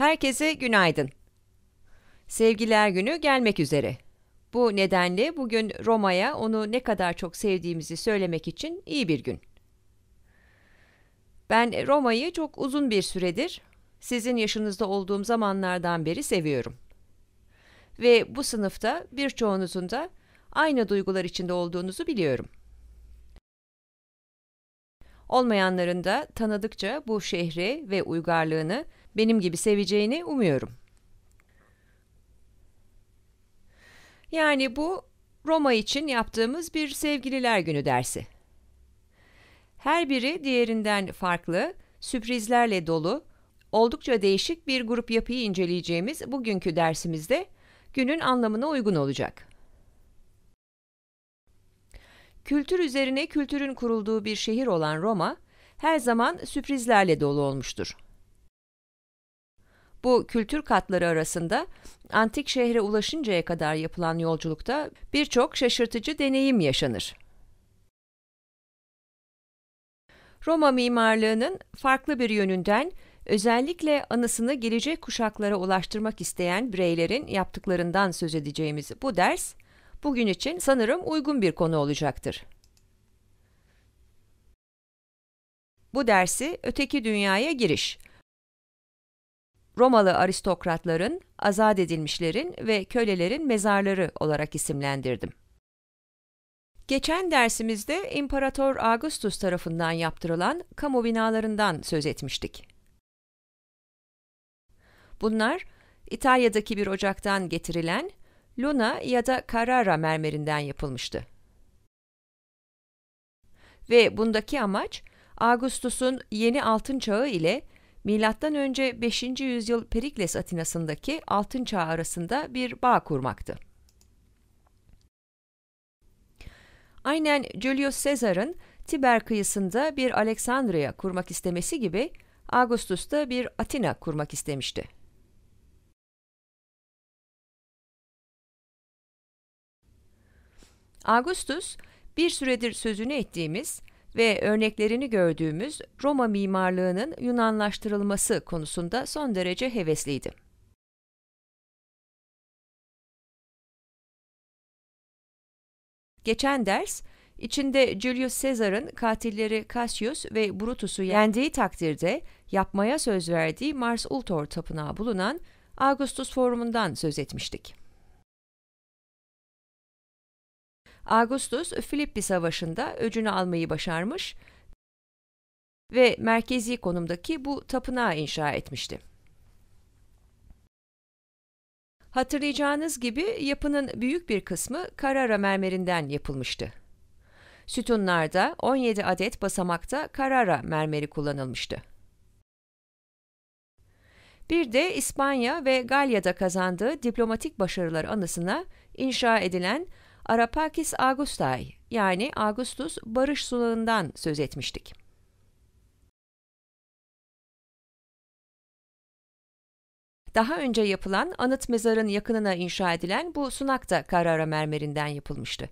Herkese günaydın. Sevgiler günü gelmek üzere. Bu nedenle bugün Roma'ya onu ne kadar çok sevdiğimizi söylemek için iyi bir gün. Ben Roma'yı çok uzun bir süredir sizin yaşınızda olduğum zamanlardan beri seviyorum. Ve bu sınıfta birçoğunuzun da aynı duygular içinde olduğunuzu biliyorum. Olmayanların da tanıdıkça bu şehri ve uygarlığını benim gibi seveceğini umuyorum. Yani bu Roma için yaptığımız bir sevgililer günü dersi. Her biri diğerinden farklı, sürprizlerle dolu, oldukça değişik bir grup yapıyı inceleyeceğimiz bugünkü dersimizde günün anlamına uygun olacak. Kültür üzerine kültürün kurulduğu bir şehir olan Roma, her zaman sürprizlerle dolu olmuştur. Bu kültür katları arasında antik şehre ulaşıncaya kadar yapılan yolculukta birçok şaşırtıcı deneyim yaşanır. Roma mimarlığının farklı bir yönünden özellikle anısını gelecek kuşaklara ulaştırmak isteyen bireylerin yaptıklarından söz edeceğimiz bu ders bugün için sanırım uygun bir konu olacaktır. Bu dersi Öteki Dünyaya Giriş Romalı aristokratların, azat edilmişlerin ve kölelerin mezarları olarak isimlendirdim. Geçen dersimizde İmparator Augustus tarafından yaptırılan kamu binalarından söz etmiştik. Bunlar İtalya'daki bir ocaktan getirilen Luna ya da Carrara mermerinden yapılmıştı. Ve bundaki amaç Augustus'un yeni altın çağı ile milattan önce 5. yüzyıl Perikles Atinası'ndaki altın çağı arasında bir bağ kurmaktı. Aynen Julius Caesar'ın Tiber kıyısında bir Aleksandria kurmak istemesi gibi Augustus da bir Atina kurmak istemişti. Augustus, bir süredir sözünü ettiğimiz ve örneklerini gördüğümüz Roma mimarlığının Yunanlaştırılması konusunda son derece hevesliydi. Geçen ders, içinde Julius Caesar'ın katilleri Cassius ve Brutus'u yendiği takdirde yapmaya söz verdiği Mars Ultor tapınağı bulunan Augustus Forum'undan söz etmiştik. Augustus Filippi Savaşı'nda öcünü almayı başarmış ve merkezi konumdaki bu tapınağı inşa etmişti. Hatırlayacağınız gibi yapının büyük bir kısmı Carrara mermerinden yapılmıştı. Sütunlarda 17 adet basamakta Carrara mermeri kullanılmıştı. Bir de İspanya ve Galya'da kazandığı diplomatik başarılar anısına inşa edilen Arapakis Augustai yani Augustus barış sulağından söz etmiştik. Daha önce yapılan anıt mezarın yakınına inşa edilen bu sunak da Carrara mermerinden yapılmıştı.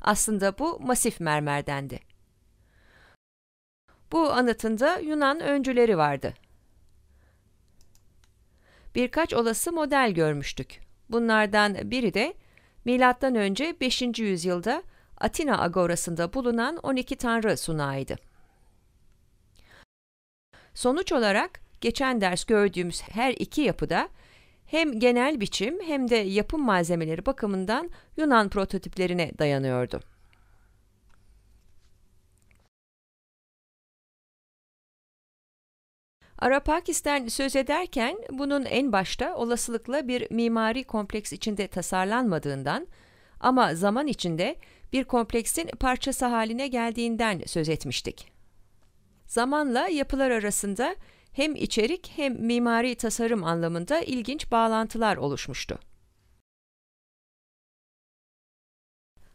Aslında bu masif mermerdendi. Bu anıtında Yunan öncüleri vardı. Birkaç olası model görmüştük. Bunlardan biri de önce 5. yüzyılda Atina agorasında bulunan 12 tanrı sunağıydı. Sonuç olarak geçen ders gördüğümüz her iki yapıda hem genel biçim hem de yapım malzemeleri bakımından Yunan prototiplerine dayanıyordu. Arap Pakistan söz ederken bunun en başta olasılıkla bir mimari kompleks içinde tasarlanmadığından ama zaman içinde bir kompleksin parçası haline geldiğinden söz etmiştik. Zamanla yapılar arasında hem içerik hem mimari tasarım anlamında ilginç bağlantılar oluşmuştu.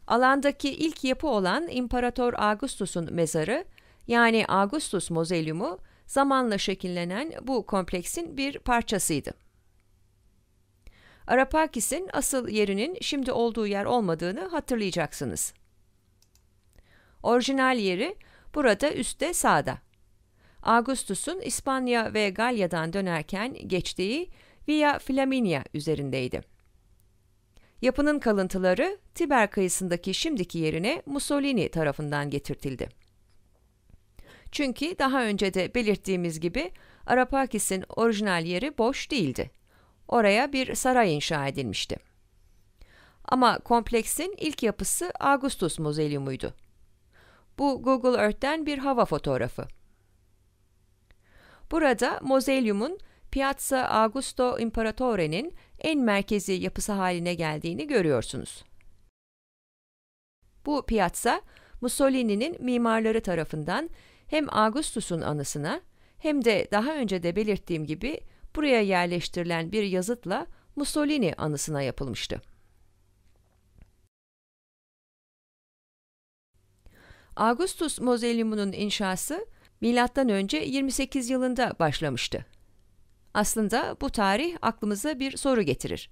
Alandaki ilk yapı olan İmparator Augustus'un mezarı yani Augustus Mozelyumu zamanla şekillenen bu kompleksin bir parçasıydı. Arapakis'in asıl yerinin şimdi olduğu yer olmadığını hatırlayacaksınız. Orijinal yeri burada üstte sağda. Augustus'un İspanya ve Galya'dan dönerken geçtiği Via Flaminia üzerindeydi. Yapının kalıntıları Tiber kıyısındaki şimdiki yerine Mussolini tarafından getirtildi. Çünkü daha önce de belirttiğimiz gibi Arapakis'in orijinal yeri boş değildi. Oraya bir saray inşa edilmişti. Ama kompleksin ilk yapısı Augustus Muzelyumuydu. Bu Google Earth'ten bir hava fotoğrafı. Burada mozelyumun Piazza Augusto Imperatore'nin en merkezi yapısı haline geldiğini görüyorsunuz. Bu piazza Mussolini'nin mimarları tarafından hem Augustus'un anısına hem de daha önce de belirttiğim gibi buraya yerleştirilen bir yazıtla Mussolini anısına yapılmıştı. Augustus Mozelium'unun inşası M.Ö. 28 yılında başlamıştı. Aslında bu tarih aklımıza bir soru getirir.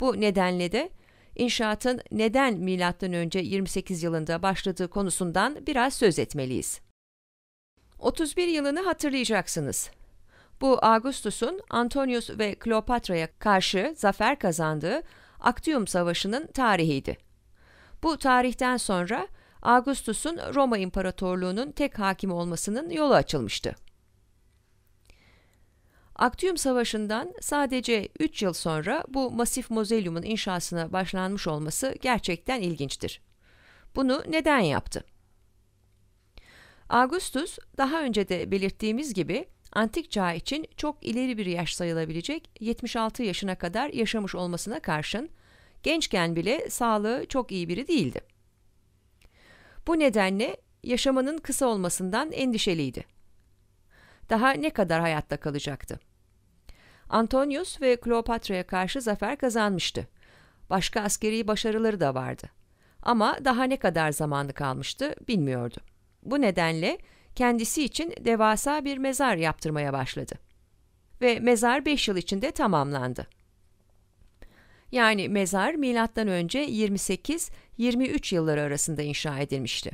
Bu nedenle de inşaatın neden M.Ö. 28 yılında başladığı konusundan biraz söz etmeliyiz. 31 yılını hatırlayacaksınız. Bu Augustus'un Antonius ve Kleopatra'ya karşı zafer kazandığı Actium Savaşı'nın tarihiydi. Bu tarihten sonra Augustus'un Roma İmparatorluğu'nun tek hakim olmasının yolu açılmıştı. Actium Savaşı'ndan sadece 3 yıl sonra bu masif mozelyumun inşasına başlanmış olması gerçekten ilginçtir. Bunu neden yaptı? Augustus daha önce de belirttiğimiz gibi antik çağ için çok ileri bir yaş sayılabilecek 76 yaşına kadar yaşamış olmasına karşın gençken bile sağlığı çok iyi biri değildi. Bu nedenle yaşamanın kısa olmasından endişeliydi. Daha ne kadar hayatta kalacaktı? Antonius ve Kleopatra'ya karşı zafer kazanmıştı. Başka askeri başarıları da vardı. Ama daha ne kadar zamanı kalmıştı bilmiyordu. Bu nedenle kendisi için devasa bir mezar yaptırmaya başladı. Ve mezar 5 yıl içinde tamamlandı. Yani mezar milattan önce 28-23 yılları arasında inşa edilmişti.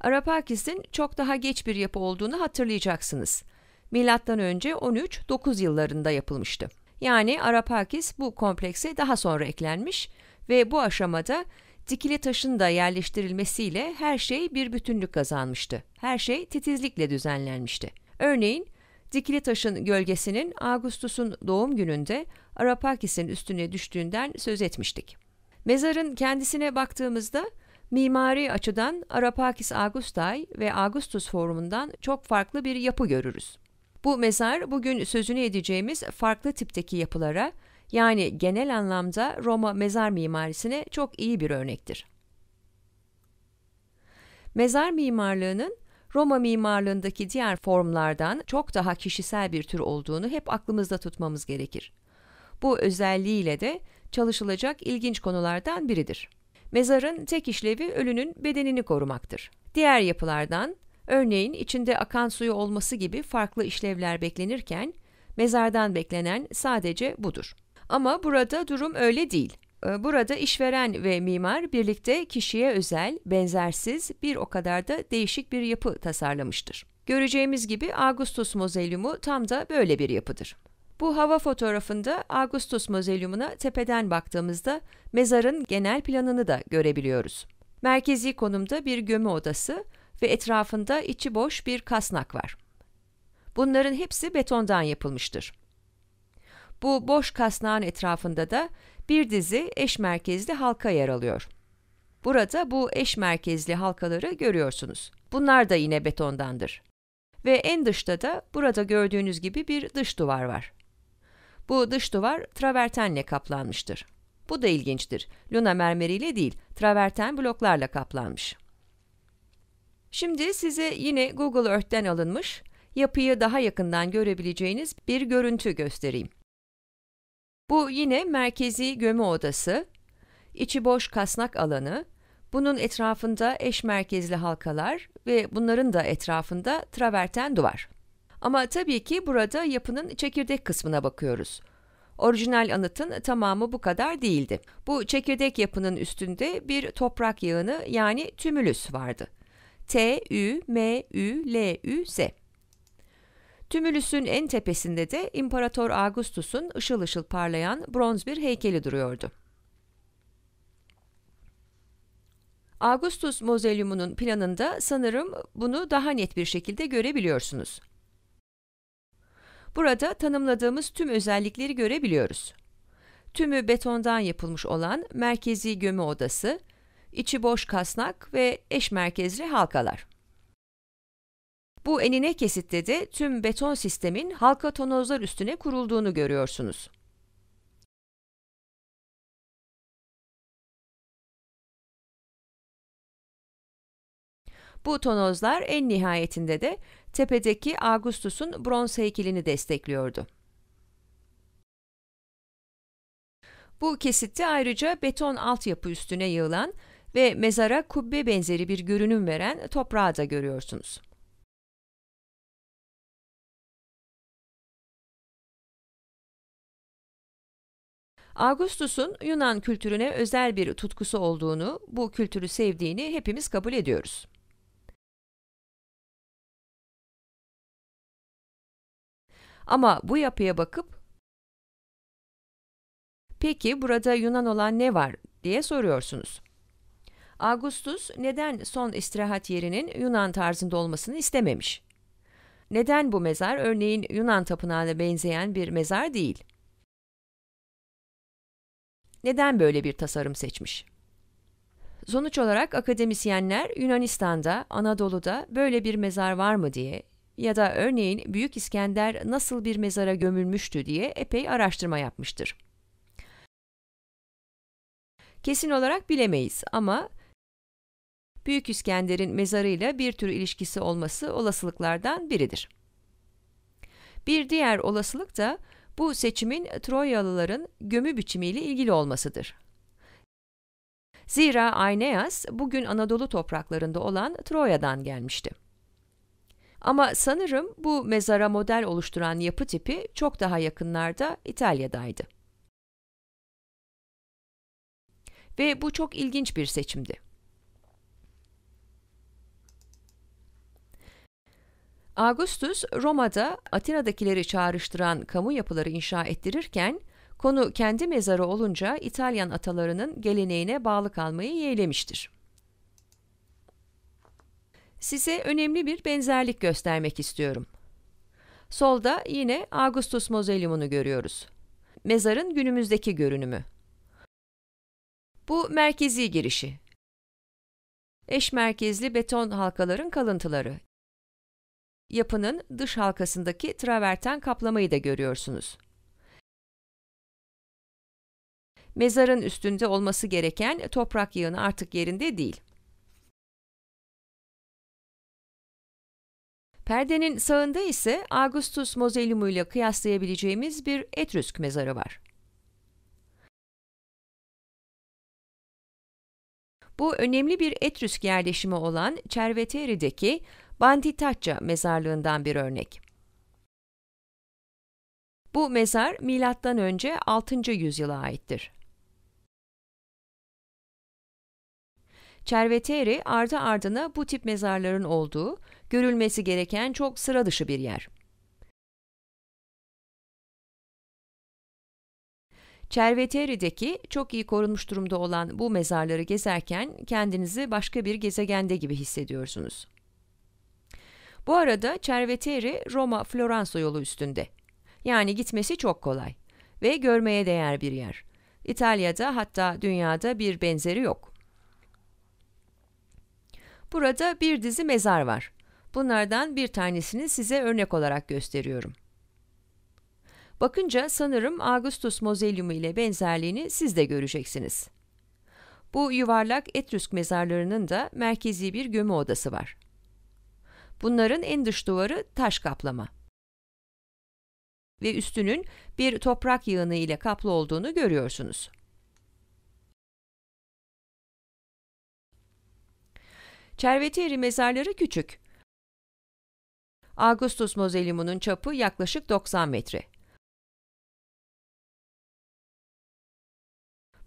Arapakis'in çok daha geç bir yapı olduğunu hatırlayacaksınız. Milattan önce 13-9 yıllarında yapılmıştı. Yani Arapakis bu komplekse daha sonra eklenmiş ve bu aşamada Dikili taşın da yerleştirilmesiyle her şey bir bütünlük kazanmıştı. Her şey titizlikle düzenlenmişti. Örneğin dikili taşın gölgesinin Ağustos'un doğum gününde Arapakis'in üstüne düştüğünden söz etmiştik. Mezarın kendisine baktığımızda mimari açıdan Arapakis Agustay ve Augustus formundan çok farklı bir yapı görürüz. Bu mezar bugün sözünü edeceğimiz farklı tipteki yapılara yani genel anlamda Roma mezar mimarisine çok iyi bir örnektir. Mezar mimarlığının Roma mimarlığındaki diğer formlardan çok daha kişisel bir tür olduğunu hep aklımızda tutmamız gerekir. Bu özelliğiyle de çalışılacak ilginç konulardan biridir. Mezarın tek işlevi ölünün bedenini korumaktır. Diğer yapılardan, örneğin içinde akan suyu olması gibi farklı işlevler beklenirken, mezardan beklenen sadece budur. Ama burada durum öyle değil. Ee, burada işveren ve mimar birlikte kişiye özel, benzersiz bir o kadar da değişik bir yapı tasarlamıştır. Göreceğimiz gibi Augustus Mozelyumu tam da böyle bir yapıdır. Bu hava fotoğrafında Augustus Mozelyumuna tepeden baktığımızda mezarın genel planını da görebiliyoruz. Merkezi konumda bir gömü odası ve etrafında içi boş bir kasnak var. Bunların hepsi betondan yapılmıştır. Bu boş kasnağın etrafında da bir dizi eş merkezli halka yer alıyor. Burada bu eş merkezli halkaları görüyorsunuz. Bunlar da yine betondandır. Ve en dışta da burada gördüğünüz gibi bir dış duvar var. Bu dış duvar travertenle kaplanmıştır. Bu da ilginçtir. Luna mermeriyle değil, traverten bloklarla kaplanmış. Şimdi size yine Google Earth'ten alınmış, yapıyı daha yakından görebileceğiniz bir görüntü göstereyim. Bu yine merkezi gömü odası, içi boş kasnak alanı, bunun etrafında eş merkezli halkalar ve bunların da etrafında traverten duvar. Ama tabii ki burada yapının çekirdek kısmına bakıyoruz. Orijinal anıtın tamamı bu kadar değildi. Bu çekirdek yapının üstünde bir toprak yığını yani tümülüs vardı. T, Ü, M, Ü, L, Ü, Z. Tümülüsün en tepesinde de İmparator Augustus'un ışıl ışıl parlayan bronz bir heykeli duruyordu. Augustus Mozelyumu'nun planında sanırım bunu daha net bir şekilde görebiliyorsunuz. Burada tanımladığımız tüm özellikleri görebiliyoruz. Tümü betondan yapılmış olan merkezi gömü odası, içi boş kasnak ve eş merkezli halkalar. Bu enine kesitte de tüm beton sistemin halka tonozlar üstüne kurulduğunu görüyorsunuz. Bu tonozlar en nihayetinde de tepedeki Augustus'un bronz heykelini destekliyordu. Bu kesitte ayrıca beton altyapı üstüne yığılan ve mezara kubbe benzeri bir görünüm veren toprağı da görüyorsunuz. Augustus'un Yunan kültürüne özel bir tutkusu olduğunu, bu kültürü sevdiğini hepimiz kabul ediyoruz. Ama bu yapıya bakıp Peki burada Yunan olan ne var diye soruyorsunuz. Augustus neden son istirahat yerinin Yunan tarzında olmasını istememiş? Neden bu mezar örneğin Yunan tapınağına benzeyen bir mezar değil? neden böyle bir tasarım seçmiş? Sonuç olarak akademisyenler Yunanistan'da, Anadolu'da böyle bir mezar var mı diye ya da örneğin Büyük İskender nasıl bir mezara gömülmüştü diye epey araştırma yapmıştır. Kesin olarak bilemeyiz ama Büyük İskender'in mezarıyla bir tür ilişkisi olması olasılıklardan biridir. Bir diğer olasılık da bu seçimin Troyalıların gömü biçimiyle ilgili olmasıdır. Zira Aeneas bugün Anadolu topraklarında olan Troya'dan gelmişti. Ama sanırım bu mezara model oluşturan yapı tipi çok daha yakınlarda İtalya'daydı. Ve bu çok ilginç bir seçimdi. Augustus Roma'da Atina'dakileri çağrıştıran kamu yapıları inşa ettirirken konu kendi mezarı olunca İtalyan atalarının geleneğine bağlı kalmayı yeğlemiştir. Size önemli bir benzerlik göstermek istiyorum. Solda yine Augustus Mozelium'unu görüyoruz. Mezarın günümüzdeki görünümü. Bu merkezi girişi. Eş merkezli beton halkaların kalıntıları Yapının dış halkasındaki traverten kaplamayı da görüyorsunuz. Mezarın üstünde olması gereken toprak yığını artık yerinde değil. Perdenin sağında ise Augustus Mozeliumu ile kıyaslayabileceğimiz bir Etrüsk mezarı var. Bu önemli bir Etrüsk yerleşimi olan Cerveteri'deki Bandi mezarlığından bir örnek. Bu mezar milattan önce 6. yüzyıla aittir. Cerveteri ardı ardına bu tip mezarların olduğu, görülmesi gereken çok sıra dışı bir yer. Cerveteri'deki çok iyi korunmuş durumda olan bu mezarları gezerken kendinizi başka bir gezegende gibi hissediyorsunuz. Bu arada Cerveteri Roma-Floransa yolu üstünde. Yani gitmesi çok kolay ve görmeye değer bir yer. İtalya'da hatta dünyada bir benzeri yok. Burada bir dizi mezar var. Bunlardan bir tanesini size örnek olarak gösteriyorum. Bakınca sanırım Augustus Mozelyumu ile benzerliğini siz de göreceksiniz. Bu yuvarlak Etrusk mezarlarının da merkezi bir gömü odası var. Bunların en dış duvarı taş kaplama ve üstünün bir toprak yığını ile kaplı olduğunu görüyorsunuz. Çerveteri mezarları küçük. Augustus mozeliumunun çapı yaklaşık 90 metre.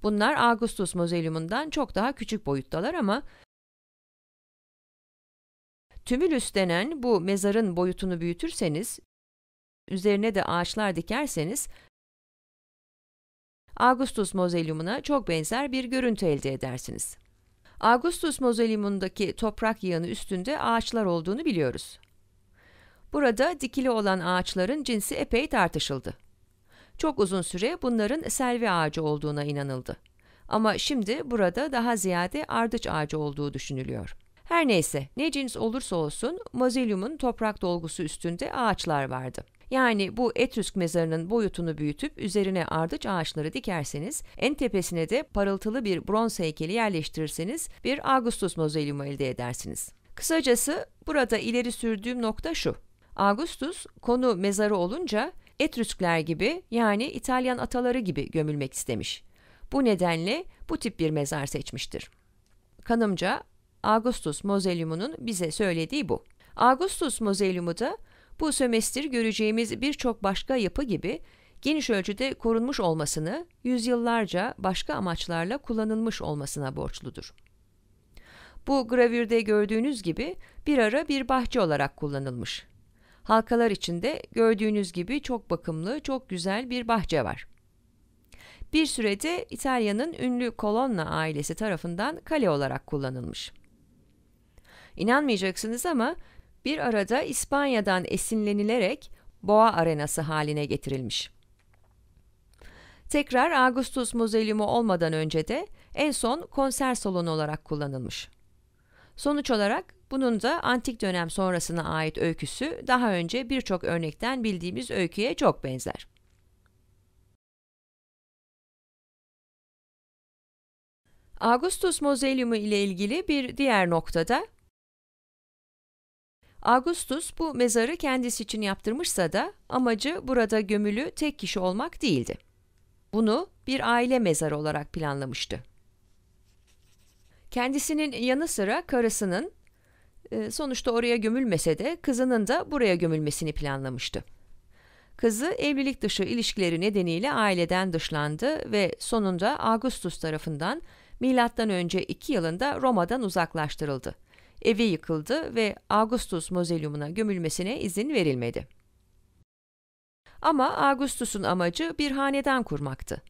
Bunlar Augustus mozeliumundan çok daha küçük boyuttalar ama Tümülüs denen bu mezarın boyutunu büyütürseniz, üzerine de ağaçlar dikerseniz, Augustus mozelyumuna çok benzer bir görüntü elde edersiniz. Augustus mozelyumundaki toprak yığını üstünde ağaçlar olduğunu biliyoruz. Burada dikili olan ağaçların cinsi epey tartışıldı. Çok uzun süre bunların selvi ağacı olduğuna inanıldı. Ama şimdi burada daha ziyade ardıç ağacı olduğu düşünülüyor. Her neyse, ne cins olursa olsun mozilyumun toprak dolgusu üstünde ağaçlar vardı. Yani bu Etrüsk mezarının boyutunu büyütüp üzerine ardıç ağaçları dikerseniz, en tepesine de parıltılı bir bronz heykeli yerleştirirseniz bir Augustus mozelyumu elde edersiniz. Kısacası burada ileri sürdüğüm nokta şu. Augustus konu mezarı olunca Etrüskler gibi yani İtalyan ataları gibi gömülmek istemiş. Bu nedenle bu tip bir mezar seçmiştir. Kanımca Augustus Mozelyumunun bize söylediği bu. Augustus Mozelyumu da bu sömestr göreceğimiz birçok başka yapı gibi geniş ölçüde korunmuş olmasını, yüzyıllarca başka amaçlarla kullanılmış olmasına borçludur. Bu gravürde gördüğünüz gibi bir ara bir bahçe olarak kullanılmış. Halkalar içinde gördüğünüz gibi çok bakımlı, çok güzel bir bahçe var. Bir sürede İtalya'nın ünlü Kolonna ailesi tarafından kale olarak kullanılmış. İnanmayacaksınız ama bir arada İspanya'dan esinlenilerek boğa arenası haline getirilmiş. Tekrar Augustus Muzeliumu olmadan önce de en son konser salonu olarak kullanılmış. Sonuç olarak bunun da antik dönem sonrasına ait öyküsü daha önce birçok örnekten bildiğimiz öyküye çok benzer. Augustus Mozeliumu ile ilgili bir diğer noktada Augustus bu mezarı kendisi için yaptırmışsa da amacı burada gömülü tek kişi olmak değildi. Bunu bir aile mezarı olarak planlamıştı. Kendisinin yanı sıra karısının e, sonuçta oraya gömülmese de kızının da buraya gömülmesini planlamıştı. Kızı evlilik dışı ilişkileri nedeniyle aileden dışlandı ve sonunda Augustus tarafından M.Ö. 2 yılında Roma'dan uzaklaştırıldı evi yıkıldı ve Augustus mozelyumuna gömülmesine izin verilmedi. Ama Augustus'un amacı bir hanedan kurmaktı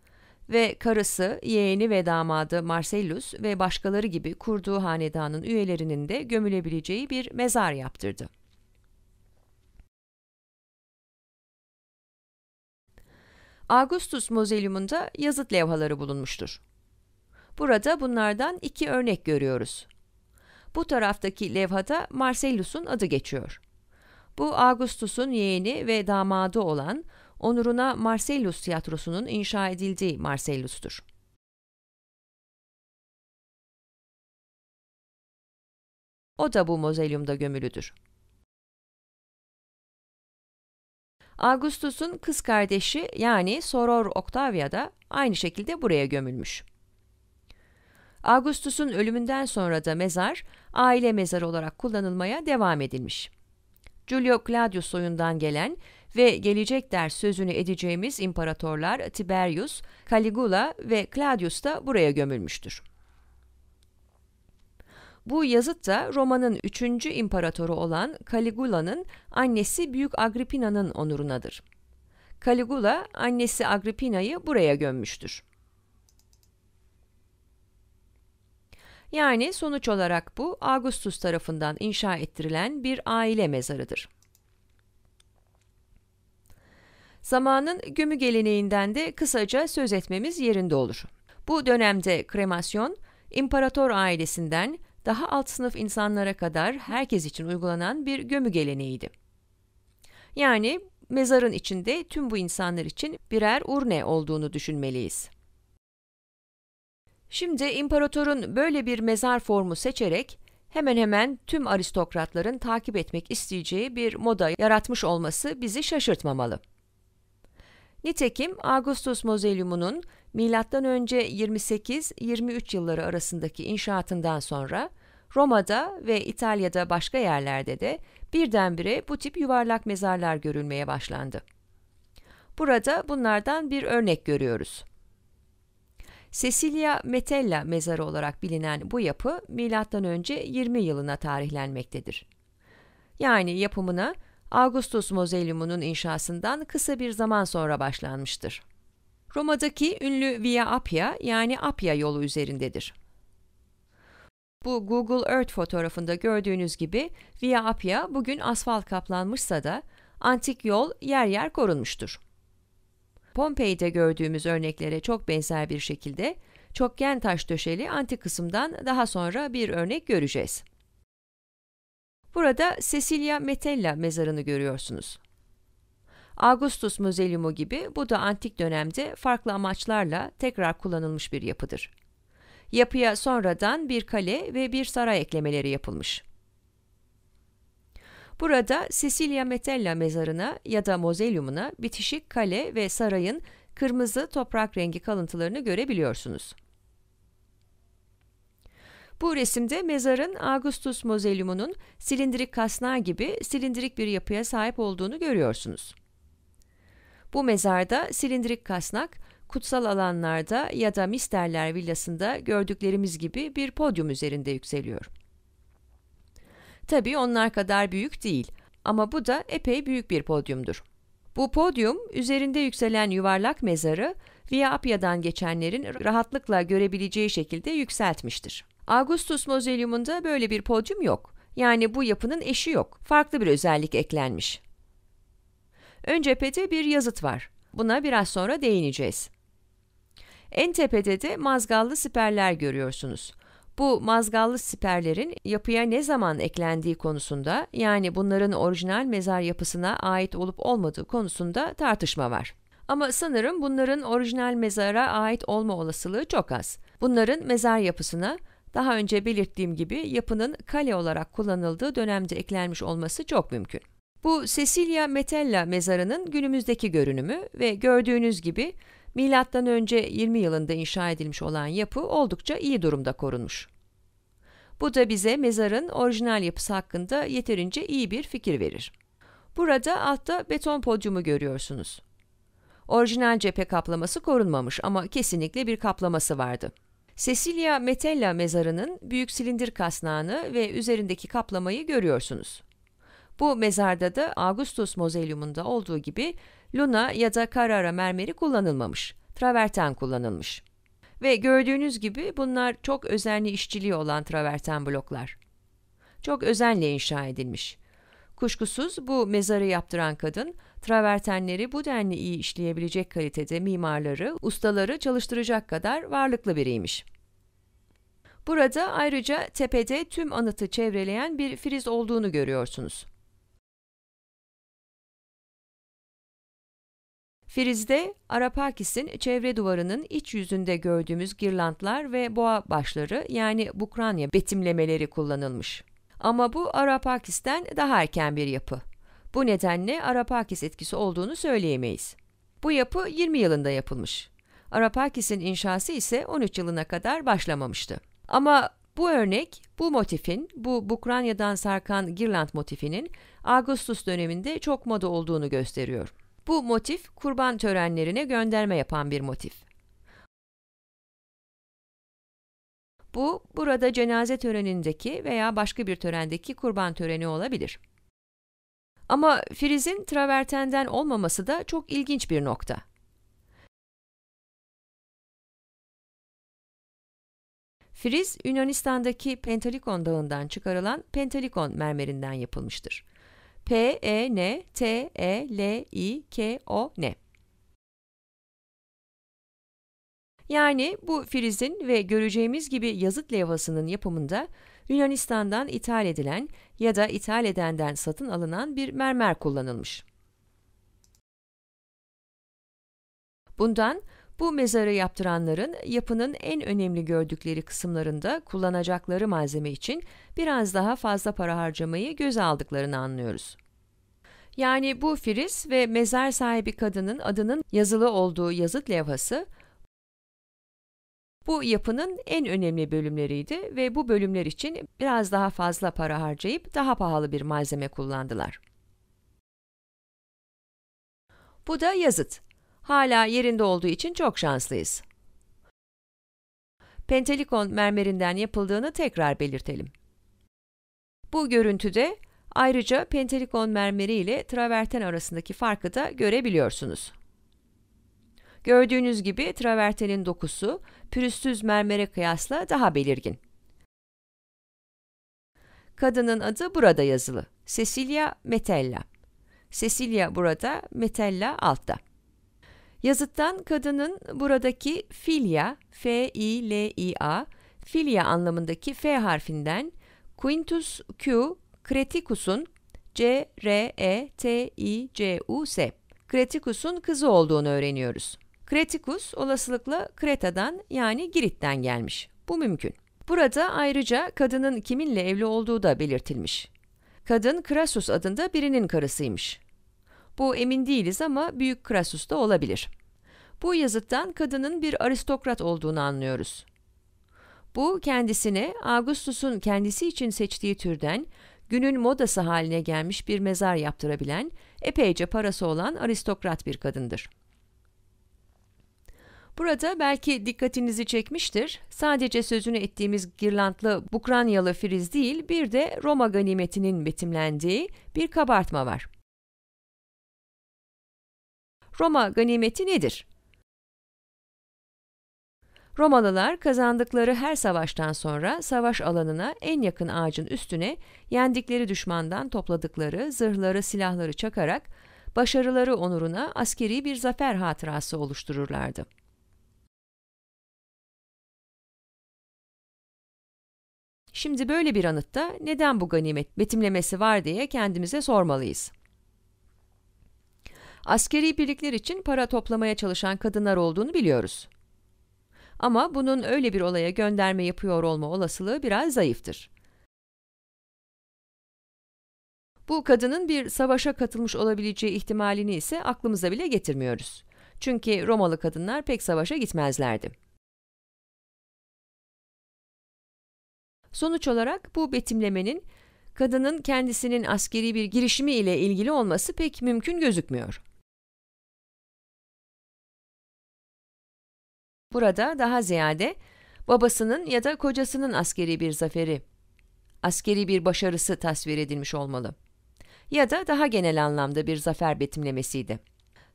ve karısı, yeğeni ve damadı Marcellus ve başkaları gibi kurduğu hanedanın üyelerinin de gömülebileceği bir mezar yaptırdı. Augustus mozelyumunda yazıt levhaları bulunmuştur. Burada bunlardan iki örnek görüyoruz. Bu taraftaki levhada Marcellus'un adı geçiyor. Bu Augustus'un yeğeni ve damadı olan onuruna Marcellus tiyatrosunun inşa edildiği Marcellus'tur. O da bu mozolyumda gömülüdür. Augustus'un kız kardeşi yani Soror Octavia da aynı şekilde buraya gömülmüş. Augustus'un ölümünden sonra da mezar aile mezarı olarak kullanılmaya devam edilmiş. Julio Claudius soyundan gelen ve gelecek ders sözünü edeceğimiz imparatorlar Tiberius, Caligula ve Claudius da buraya gömülmüştür. Bu yazıt da Roma'nın 3. imparatoru olan Caligula'nın annesi Büyük Agrippina'nın onurunadır. Caligula annesi Agrippina'yı buraya gömmüştür. Yani sonuç olarak bu Augustus tarafından inşa ettirilen bir aile mezarıdır. Zamanın gömü geleneğinden de kısaca söz etmemiz yerinde olur. Bu dönemde kremasyon, imparator ailesinden daha alt sınıf insanlara kadar herkes için uygulanan bir gömü geleneğiydi. Yani mezarın içinde tüm bu insanlar için birer urne olduğunu düşünmeliyiz. Şimdi imparatorun böyle bir mezar formu seçerek hemen hemen tüm aristokratların takip etmek isteyeceği bir moda yaratmış olması bizi şaşırtmamalı. Nitekim Augustus Mozelyumu'nun M.Ö. 28-23 yılları arasındaki inşaatından sonra Roma'da ve İtalya'da başka yerlerde de birdenbire bu tip yuvarlak mezarlar görülmeye başlandı. Burada bunlardan bir örnek görüyoruz. Cecilia Metella mezarı olarak bilinen bu yapı M.Ö. 20 yılına tarihlenmektedir. Yani yapımına Augustus Mozelyumunun inşasından kısa bir zaman sonra başlanmıştır. Roma'daki ünlü Via Appia yani Appia yolu üzerindedir. Bu Google Earth fotoğrafında gördüğünüz gibi Via Appia bugün asfalt kaplanmışsa da antik yol yer yer korunmuştur. Pompei'de gördüğümüz örneklere çok benzer bir şekilde çokgen taş döşeli antik kısımdan daha sonra bir örnek göreceğiz. Burada Cecilia Metella mezarını görüyorsunuz. Augustus Muzelyumu gibi bu da antik dönemde farklı amaçlarla tekrar kullanılmış bir yapıdır. Yapıya sonradan bir kale ve bir saray eklemeleri yapılmış. Burada Sicilia Metella mezarına ya da mozelyumuna bitişik kale ve sarayın kırmızı toprak rengi kalıntılarını görebiliyorsunuz. Bu resimde mezarın Augustus mozelyumunun silindirik kasnağı gibi silindirik bir yapıya sahip olduğunu görüyorsunuz. Bu mezarda silindirik kasnak, kutsal alanlarda ya da misterler villasında gördüklerimiz gibi bir podyum üzerinde yükseliyor. Tabii onlar kadar büyük değil ama bu da epey büyük bir podyumdur. Bu podyum üzerinde yükselen yuvarlak mezarı Via Appia'dan geçenlerin rahatlıkla görebileceği şekilde yükseltmiştir. Augustus Mozelyumunda böyle bir podyum yok. Yani bu yapının eşi yok. Farklı bir özellik eklenmiş. Ön cephede bir yazıt var. Buna biraz sonra değineceğiz. En tepede de mazgallı siperler görüyorsunuz. Bu mazgallı siperlerin yapıya ne zaman eklendiği konusunda yani bunların orijinal mezar yapısına ait olup olmadığı konusunda tartışma var. Ama sanırım bunların orijinal mezara ait olma olasılığı çok az. Bunların mezar yapısına daha önce belirttiğim gibi yapının kale olarak kullanıldığı dönemde eklenmiş olması çok mümkün. Bu Cecilia Metella mezarının günümüzdeki görünümü ve gördüğünüz gibi Milattan önce 20 yılında inşa edilmiş olan yapı oldukça iyi durumda korunmuş. Bu da bize mezarın orijinal yapısı hakkında yeterince iyi bir fikir verir. Burada altta beton podyumu görüyorsunuz. Orijinal cephe kaplaması korunmamış ama kesinlikle bir kaplaması vardı. Cecilia Metella mezarının büyük silindir kasnağını ve üzerindeki kaplamayı görüyorsunuz. Bu mezarda da Augustus Mozelyumunda olduğu gibi Luna ya da karara mermeri kullanılmamış. Traverten kullanılmış. Ve gördüğünüz gibi bunlar çok özenli işçiliği olan traverten bloklar. Çok özenle inşa edilmiş. Kuşkusuz bu mezarı yaptıran kadın, travertenleri bu denli iyi işleyebilecek kalitede mimarları, ustaları çalıştıracak kadar varlıklı biriymiş. Burada ayrıca tepede tüm anıtı çevreleyen bir friz olduğunu görüyorsunuz. Firiz'de Arapakis'in çevre duvarının iç yüzünde gördüğümüz girlandlar ve boğa başları yani bukranya betimlemeleri kullanılmış. Ama bu Arapakis'ten daha erken bir yapı. Bu nedenle Arapakis etkisi olduğunu söyleyemeyiz. Bu yapı 20 yılında yapılmış. Arapakis'in inşası ise 13 yılına kadar başlamamıştı. Ama bu örnek, bu motifin, bu Bukranya'dan sarkan girland motifinin Ağustos döneminde çok moda olduğunu gösteriyor. Bu motif kurban törenlerine gönderme yapan bir motif. Bu, burada cenaze törenindeki veya başka bir törendeki kurban töreni olabilir. Ama frizin travertenden olmaması da çok ilginç bir nokta. Friz, Yunanistan'daki Pentalikon Dağı'ndan çıkarılan Pentalikon mermerinden yapılmıştır. P E N T E L I K O N. Yani bu Firiz'in ve göreceğimiz gibi yazıt levhasının yapımında Yunanistan'dan ithal edilen ya da ithal edenden satın alınan bir mermer kullanılmış. Bundan bu mezarı yaptıranların yapının en önemli gördükleri kısımlarında kullanacakları malzeme için biraz daha fazla para harcamayı göze aldıklarını anlıyoruz. Yani bu firiz ve mezar sahibi kadının adının yazılı olduğu yazıt levhası bu yapının en önemli bölümleriydi ve bu bölümler için biraz daha fazla para harcayıp daha pahalı bir malzeme kullandılar. Bu da yazıt hala yerinde olduğu için çok şanslıyız. Pentelikon mermerinden yapıldığını tekrar belirtelim. Bu görüntüde ayrıca pentelikon mermeri ile traverten arasındaki farkı da görebiliyorsunuz. Gördüğünüz gibi travertenin dokusu pürüzsüz mermere kıyasla daha belirgin. Kadının adı burada yazılı. Cecilia Metella. Cecilia burada, Metella altta. Yazıttan kadının buradaki filia F-I-L-I-A, filia anlamındaki F harfinden Quintus Q Creticus'un C-R-E-T-I-C-U-S Creticus'un kızı olduğunu öğreniyoruz. Creticus olasılıkla Kreta'dan yani Girit'ten gelmiş. Bu mümkün. Burada ayrıca kadının kiminle evli olduğu da belirtilmiş. Kadın Crassus adında birinin karısıymış. Bu emin değiliz ama Büyük Krasus da olabilir. Bu yazıttan kadının bir aristokrat olduğunu anlıyoruz. Bu kendisine Augustus'un kendisi için seçtiği türden günün modası haline gelmiş bir mezar yaptırabilen, epeyce parası olan aristokrat bir kadındır. Burada belki dikkatinizi çekmiştir. Sadece sözünü ettiğimiz girlantlı Bukranyalı friz değil, bir de Roma ganimetinin betimlendiği bir kabartma var. Roma ganimeti nedir? Romalılar kazandıkları her savaştan sonra savaş alanına en yakın ağacın üstüne yendikleri düşmandan topladıkları zırhları, silahları çakarak başarıları onuruna askeri bir zafer hatırası oluştururlardı. Şimdi böyle bir anıtta neden bu ganimet betimlemesi var diye kendimize sormalıyız askeri birlikler için para toplamaya çalışan kadınlar olduğunu biliyoruz. Ama bunun öyle bir olaya gönderme yapıyor olma olasılığı biraz zayıftır. Bu kadının bir savaşa katılmış olabileceği ihtimalini ise aklımıza bile getirmiyoruz. Çünkü Romalı kadınlar pek savaşa gitmezlerdi. Sonuç olarak bu betimlemenin kadının kendisinin askeri bir girişimi ile ilgili olması pek mümkün gözükmüyor. Burada daha ziyade babasının ya da kocasının askeri bir zaferi, askeri bir başarısı tasvir edilmiş olmalı. Ya da daha genel anlamda bir zafer betimlemesiydi.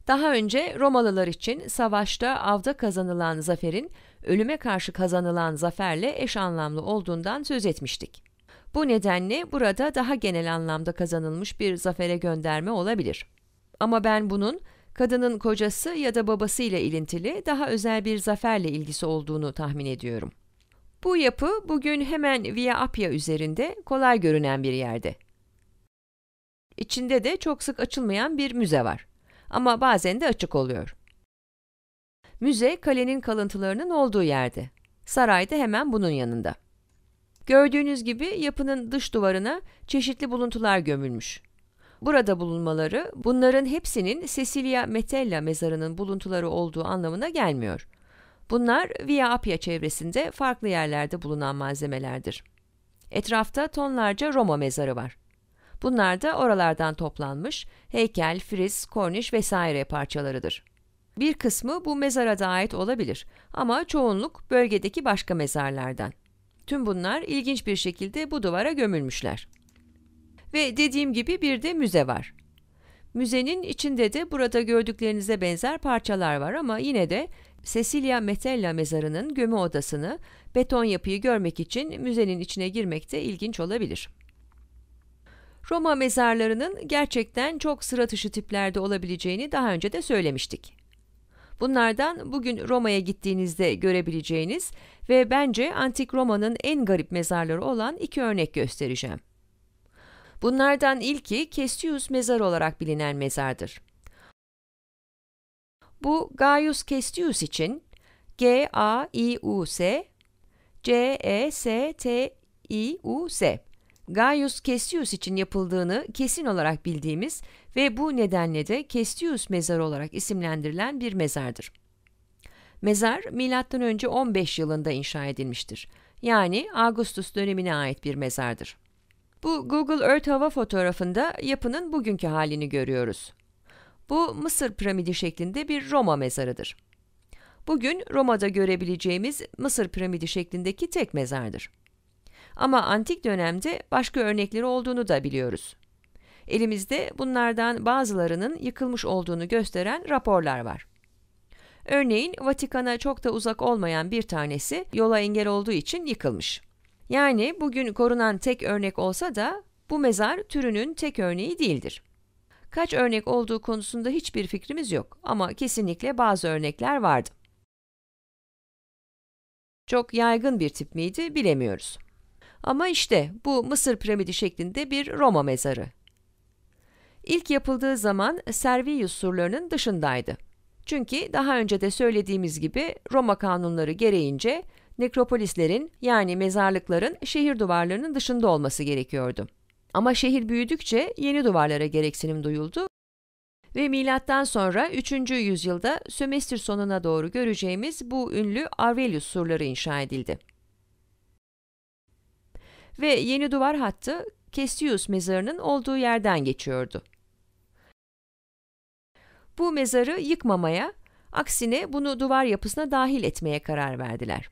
Daha önce Romalılar için savaşta avda kazanılan zaferin ölüme karşı kazanılan zaferle eş anlamlı olduğundan söz etmiştik. Bu nedenle burada daha genel anlamda kazanılmış bir zafere gönderme olabilir. Ama ben bunun kadının kocası ya da babasıyla ilintili daha özel bir zaferle ilgisi olduğunu tahmin ediyorum. Bu yapı bugün hemen Via Appia üzerinde kolay görünen bir yerde. İçinde de çok sık açılmayan bir müze var ama bazen de açık oluyor. Müze kalenin kalıntılarının olduğu yerde. Saray da hemen bunun yanında. Gördüğünüz gibi yapının dış duvarına çeşitli buluntular gömülmüş burada bulunmaları bunların hepsinin Cecilia Metella mezarının buluntuları olduğu anlamına gelmiyor. Bunlar Via Appia çevresinde farklı yerlerde bulunan malzemelerdir. Etrafta tonlarca Roma mezarı var. Bunlar da oralardan toplanmış heykel, friz, korniş vesaire parçalarıdır. Bir kısmı bu mezara da ait olabilir ama çoğunluk bölgedeki başka mezarlardan. Tüm bunlar ilginç bir şekilde bu duvara gömülmüşler. Ve dediğim gibi bir de müze var. Müzenin içinde de burada gördüklerinize benzer parçalar var ama yine de Cecilia Metella mezarının gömü odasını, beton yapıyı görmek için müzenin içine girmek de ilginç olabilir. Roma mezarlarının gerçekten çok sıra dışı tiplerde olabileceğini daha önce de söylemiştik. Bunlardan bugün Roma'ya gittiğinizde görebileceğiniz ve bence antik Roma'nın en garip mezarları olan iki örnek göstereceğim. Bunlardan ilki Kestius mezar olarak bilinen mezardır. Bu Gaius Kestius için G-A-I-U-S, C-E-S-T-I-U-S. Gaius Kestius için yapıldığını kesin olarak bildiğimiz ve bu nedenle de Kestius mezarı olarak isimlendirilen bir mezardır. Mezar M.Ö. 15 yılında inşa edilmiştir. Yani Augustus dönemine ait bir mezardır. Bu Google Earth hava fotoğrafında yapının bugünkü halini görüyoruz. Bu Mısır piramidi şeklinde bir Roma mezarıdır. Bugün Roma'da görebileceğimiz Mısır piramidi şeklindeki tek mezardır. Ama antik dönemde başka örnekleri olduğunu da biliyoruz. Elimizde bunlardan bazılarının yıkılmış olduğunu gösteren raporlar var. Örneğin Vatikan'a çok da uzak olmayan bir tanesi yola engel olduğu için yıkılmış. Yani bugün korunan tek örnek olsa da bu mezar türünün tek örneği değildir. Kaç örnek olduğu konusunda hiçbir fikrimiz yok ama kesinlikle bazı örnekler vardı. Çok yaygın bir tip miydi bilemiyoruz. Ama işte bu Mısır piramidi şeklinde bir Roma mezarı. İlk yapıldığı zaman Servius surlarının dışındaydı. Çünkü daha önce de söylediğimiz gibi Roma kanunları gereğince nekropolislerin yani mezarlıkların şehir duvarlarının dışında olması gerekiyordu. Ama şehir büyüdükçe yeni duvarlara gereksinim duyuldu ve milattan sonra 3. yüzyılda sömestr sonuna doğru göreceğimiz bu ünlü Arvelius surları inşa edildi. Ve yeni duvar hattı Kestius mezarının olduğu yerden geçiyordu. Bu mezarı yıkmamaya, aksine bunu duvar yapısına dahil etmeye karar verdiler.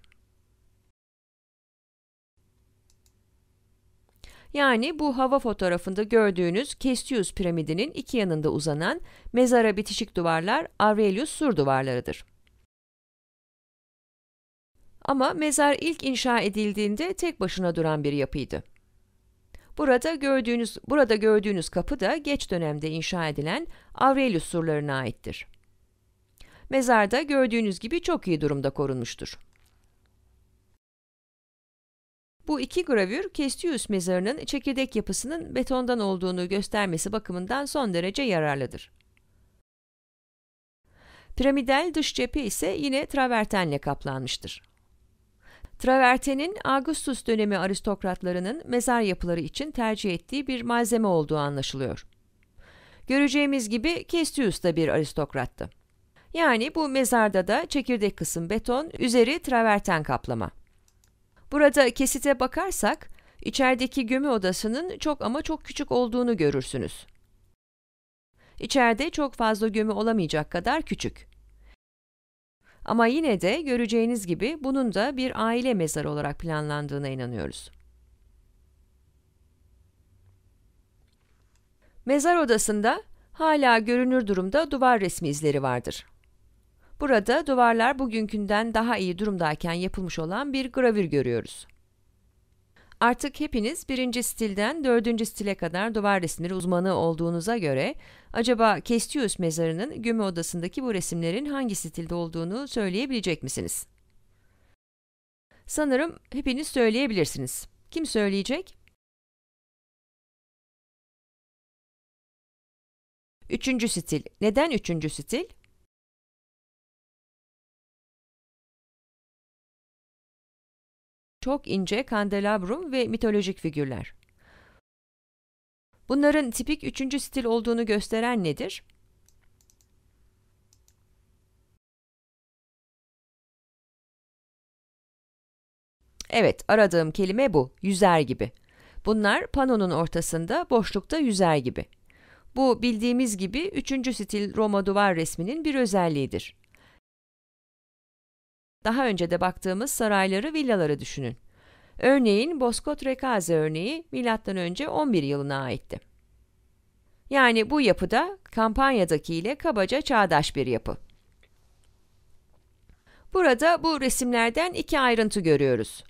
Yani bu hava fotoğrafında gördüğünüz Kestius piramidinin iki yanında uzanan mezara bitişik duvarlar Aurelius Sur duvarlarıdır. Ama mezar ilk inşa edildiğinde tek başına duran bir yapıydı. Burada gördüğünüz, burada gördüğünüz kapı da geç dönemde inşa edilen Aurelius surlarına aittir. Mezarda gördüğünüz gibi çok iyi durumda korunmuştur. Bu iki gravür Kestius mezarının çekirdek yapısının betondan olduğunu göstermesi bakımından son derece yararlıdır. Piramidal dış cephe ise yine travertenle kaplanmıştır. Travertenin Augustus dönemi aristokratlarının mezar yapıları için tercih ettiği bir malzeme olduğu anlaşılıyor. Göreceğimiz gibi Kestius da bir aristokrattı. Yani bu mezarda da çekirdek kısım beton, üzeri traverten kaplama. Burada kesite bakarsak içerideki gömü odasının çok ama çok küçük olduğunu görürsünüz. İçeride çok fazla gömü olamayacak kadar küçük. Ama yine de göreceğiniz gibi bunun da bir aile mezarı olarak planlandığına inanıyoruz. Mezar odasında hala görünür durumda duvar resmi izleri vardır. Burada duvarlar bugünkünden daha iyi durumdayken yapılmış olan bir gravür görüyoruz. Artık hepiniz birinci stilden dördüncü stile kadar duvar resimleri uzmanı olduğunuza göre, acaba Kestius mezarının gömü odasındaki bu resimlerin hangi stilde olduğunu söyleyebilecek misiniz? Sanırım hepiniz söyleyebilirsiniz. Kim söyleyecek? Üçüncü stil. Neden üçüncü stil? çok ince kandelabrum ve mitolojik figürler. Bunların tipik üçüncü stil olduğunu gösteren nedir? Evet, aradığım kelime bu, yüzer gibi. Bunlar panonun ortasında, boşlukta yüzer gibi. Bu bildiğimiz gibi üçüncü stil Roma duvar resminin bir özelliğidir. Daha önce de baktığımız sarayları, villaları düşünün. Örneğin Boskot Rekaze örneği M.Ö. 11 yılına aitti. Yani bu yapıda kampanyadaki ile kabaca çağdaş bir yapı. Burada bu resimlerden iki ayrıntı görüyoruz.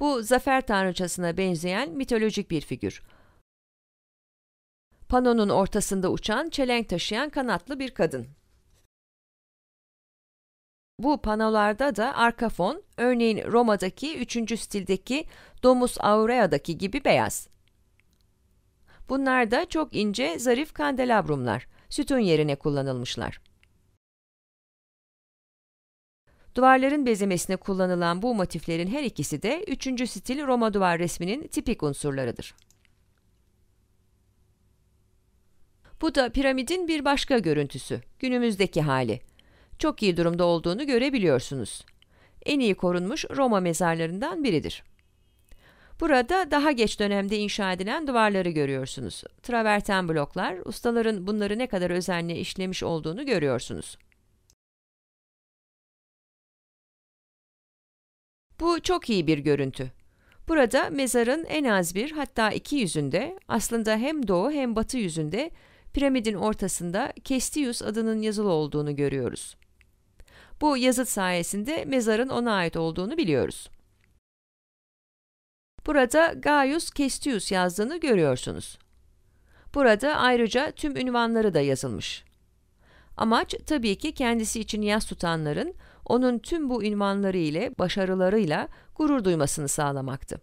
Bu zafer tanrıçasına benzeyen mitolojik bir figür. Panonun ortasında uçan, çelenk taşıyan kanatlı bir kadın. Bu panolarda da arka fon, örneğin Roma'daki 3. stildeki Domus Aurea'daki gibi beyaz. Bunlar da çok ince, zarif kandelabrumlar, sütun yerine kullanılmışlar. Duvarların bezemesine kullanılan bu motiflerin her ikisi de 3. stil Roma duvar resminin tipik unsurlarıdır. Bu da piramidin bir başka görüntüsü, günümüzdeki hali çok iyi durumda olduğunu görebiliyorsunuz. En iyi korunmuş Roma mezarlarından biridir. Burada daha geç dönemde inşa edilen duvarları görüyorsunuz. Traverten bloklar, ustaların bunları ne kadar özenle işlemiş olduğunu görüyorsunuz. Bu çok iyi bir görüntü. Burada mezarın en az bir hatta iki yüzünde aslında hem doğu hem batı yüzünde piramidin ortasında Kestius adının yazılı olduğunu görüyoruz. Bu yazıt sayesinde mezarın ona ait olduğunu biliyoruz. Burada Gaius Cestius yazdığını görüyorsunuz. Burada ayrıca tüm ünvanları da yazılmış. Amaç tabii ki kendisi için yaz tutanların onun tüm bu ünvanları ile başarılarıyla gurur duymasını sağlamaktı.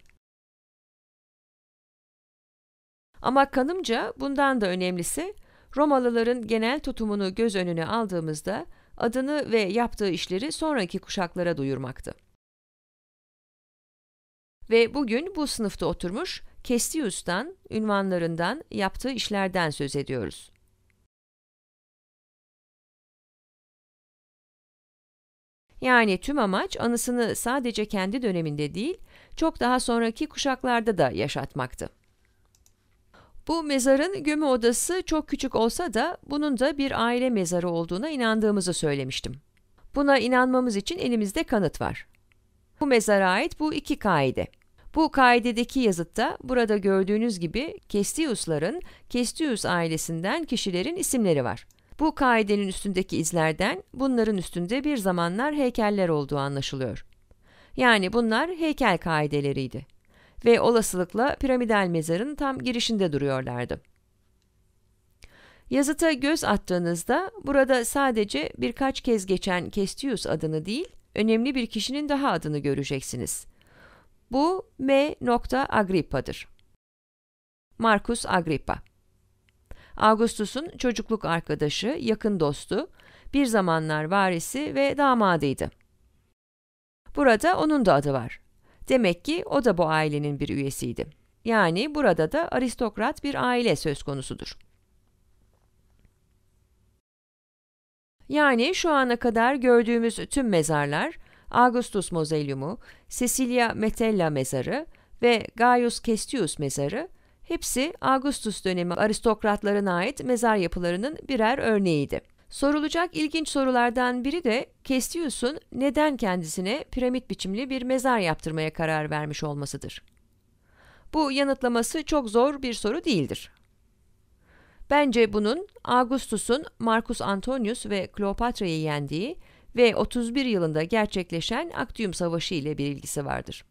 Ama kanımca bundan da önemlisi Romalıların genel tutumunu göz önüne aldığımızda adını ve yaptığı işleri sonraki kuşaklara duyurmaktı. Ve bugün bu sınıfta oturmuş Kestius'tan, ünvanlarından, yaptığı işlerden söz ediyoruz. Yani tüm amaç anısını sadece kendi döneminde değil, çok daha sonraki kuşaklarda da yaşatmaktı. Bu mezarın gömü odası çok küçük olsa da bunun da bir aile mezarı olduğuna inandığımızı söylemiştim. Buna inanmamız için elimizde kanıt var. Bu mezara ait bu iki kaide. Bu kaidedeki yazıtta burada gördüğünüz gibi Kestius'ların Kestius ailesinden kişilerin isimleri var. Bu kaidenin üstündeki izlerden bunların üstünde bir zamanlar heykeller olduğu anlaşılıyor. Yani bunlar heykel kaideleriydi ve olasılıkla piramidal mezarın tam girişinde duruyorlardı. Yazıta göz attığınızda burada sadece birkaç kez geçen Kestius adını değil, önemli bir kişinin daha adını göreceksiniz. Bu M. Agrippa'dır. Marcus Agrippa Augustus'un çocukluk arkadaşı, yakın dostu, bir zamanlar varisi ve damadıydı. Burada onun da adı var. Demek ki o da bu ailenin bir üyesiydi. Yani burada da aristokrat bir aile söz konusudur. Yani şu ana kadar gördüğümüz tüm mezarlar, Augustus Mozelyumu, Cecilia Metella mezarı ve Gaius Cestius mezarı, hepsi Augustus dönemi aristokratlarına ait mezar yapılarının birer örneğiydi. Sorulacak ilginç sorulardan biri de Kestius'un neden kendisine piramit biçimli bir mezar yaptırmaya karar vermiş olmasıdır. Bu yanıtlaması çok zor bir soru değildir. Bence bunun Augustus'un Marcus Antonius ve Kleopatra'yı yendiği ve 31 yılında gerçekleşen Aktium Savaşı ile bir ilgisi vardır.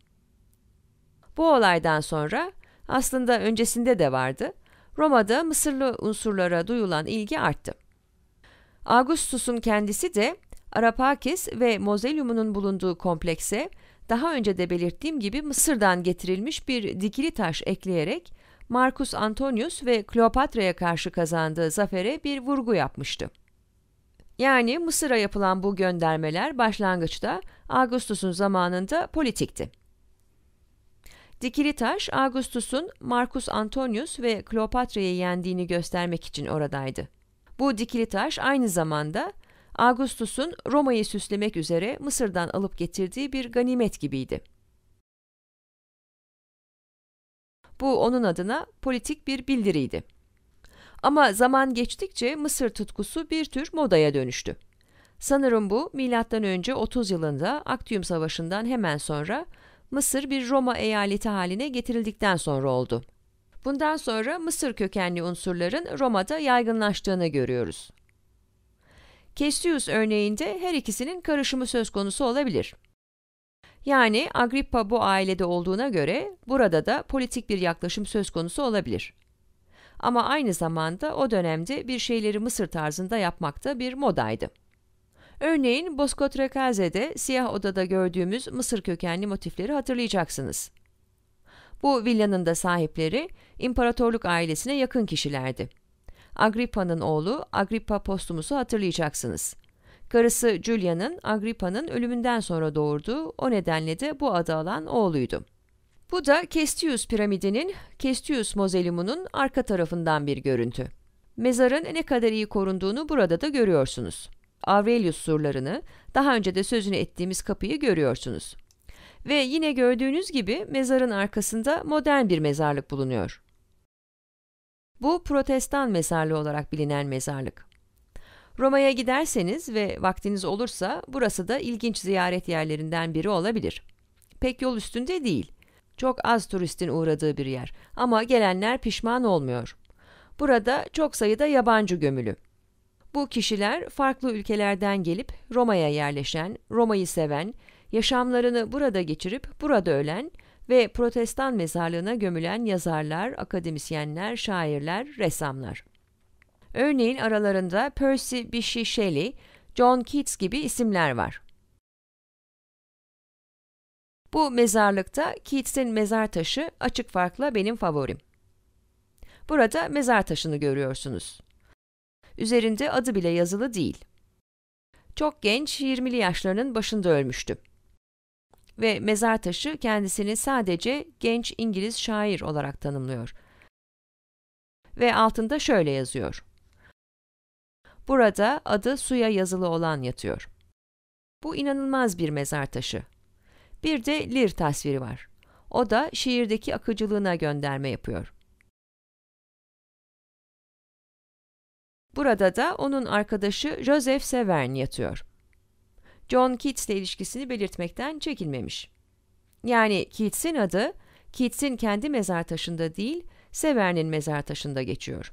Bu olaydan sonra aslında öncesinde de vardı. Roma'da Mısırlı unsurlara duyulan ilgi arttı. Augustus'un kendisi de Arapakis ve Mozelyum'unun bulunduğu komplekse daha önce de belirttiğim gibi Mısır'dan getirilmiş bir dikili taş ekleyerek Marcus Antonius ve Kleopatra'ya karşı kazandığı zafere bir vurgu yapmıştı. Yani Mısır'a yapılan bu göndermeler başlangıçta Augustus'un zamanında politikti. Dikili taş Augustus'un Marcus Antonius ve Kleopatra'yı yendiğini göstermek için oradaydı. Bu dikili taş aynı zamanda Augustus'un Roma'yı süslemek üzere Mısır'dan alıp getirdiği bir ganimet gibiydi. Bu onun adına politik bir bildiriydi. Ama zaman geçtikçe Mısır tutkusu bir tür modaya dönüştü. Sanırım bu M.Ö. 30 yılında Aktium Savaşı'ndan hemen sonra Mısır bir Roma eyaleti haline getirildikten sonra oldu. Bundan sonra Mısır kökenli unsurların Roma'da yaygınlaştığını görüyoruz. Kestius örneğinde her ikisinin karışımı söz konusu olabilir. Yani Agrippa bu ailede olduğuna göre burada da politik bir yaklaşım söz konusu olabilir. Ama aynı zamanda o dönemde bir şeyleri Mısır tarzında yapmak da bir modaydı. Örneğin Boskotrekalze'de Siyah Oda'da gördüğümüz Mısır kökenli motifleri hatırlayacaksınız. Bu villanın da sahipleri imparatorluk ailesine yakın kişilerdi. Agrippa'nın oğlu Agrippa Postumus'u hatırlayacaksınız. Karısı Julia'nın Agrippa'nın ölümünden sonra doğurduğu o nedenle de bu adı alan oğluydu. Bu da Kestius piramidinin Kestius mozeliumunun arka tarafından bir görüntü. Mezarın ne kadar iyi korunduğunu burada da görüyorsunuz. Aurelius surlarını, daha önce de sözünü ettiğimiz kapıyı görüyorsunuz ve yine gördüğünüz gibi mezarın arkasında modern bir mezarlık bulunuyor. Bu protestan mezarlığı olarak bilinen mezarlık. Roma'ya giderseniz ve vaktiniz olursa burası da ilginç ziyaret yerlerinden biri olabilir. Pek yol üstünde değil. Çok az turistin uğradığı bir yer ama gelenler pişman olmuyor. Burada çok sayıda yabancı gömülü. Bu kişiler farklı ülkelerden gelip Roma'ya yerleşen, Roma'yı seven, yaşamlarını burada geçirip burada ölen ve protestan mezarlığına gömülen yazarlar, akademisyenler, şairler, ressamlar. Örneğin aralarında Percy Bysshe Shelley, John Keats gibi isimler var. Bu mezarlıkta Keats'in mezar taşı açık farkla benim favorim. Burada mezar taşını görüyorsunuz. Üzerinde adı bile yazılı değil. Çok genç, 20'li yaşlarının başında ölmüştü ve mezar taşı kendisini sadece genç İngiliz şair olarak tanımlıyor. Ve altında şöyle yazıyor. Burada adı suya yazılı olan yatıyor. Bu inanılmaz bir mezar taşı. Bir de Lir tasviri var. O da şiirdeki akıcılığına gönderme yapıyor. Burada da onun arkadaşı Joseph Severn yatıyor. John Keats ile ilişkisini belirtmekten çekinmemiş. Yani Keats'in adı Keats'in kendi mezar taşında değil, Sever'nin mezar taşında geçiyor.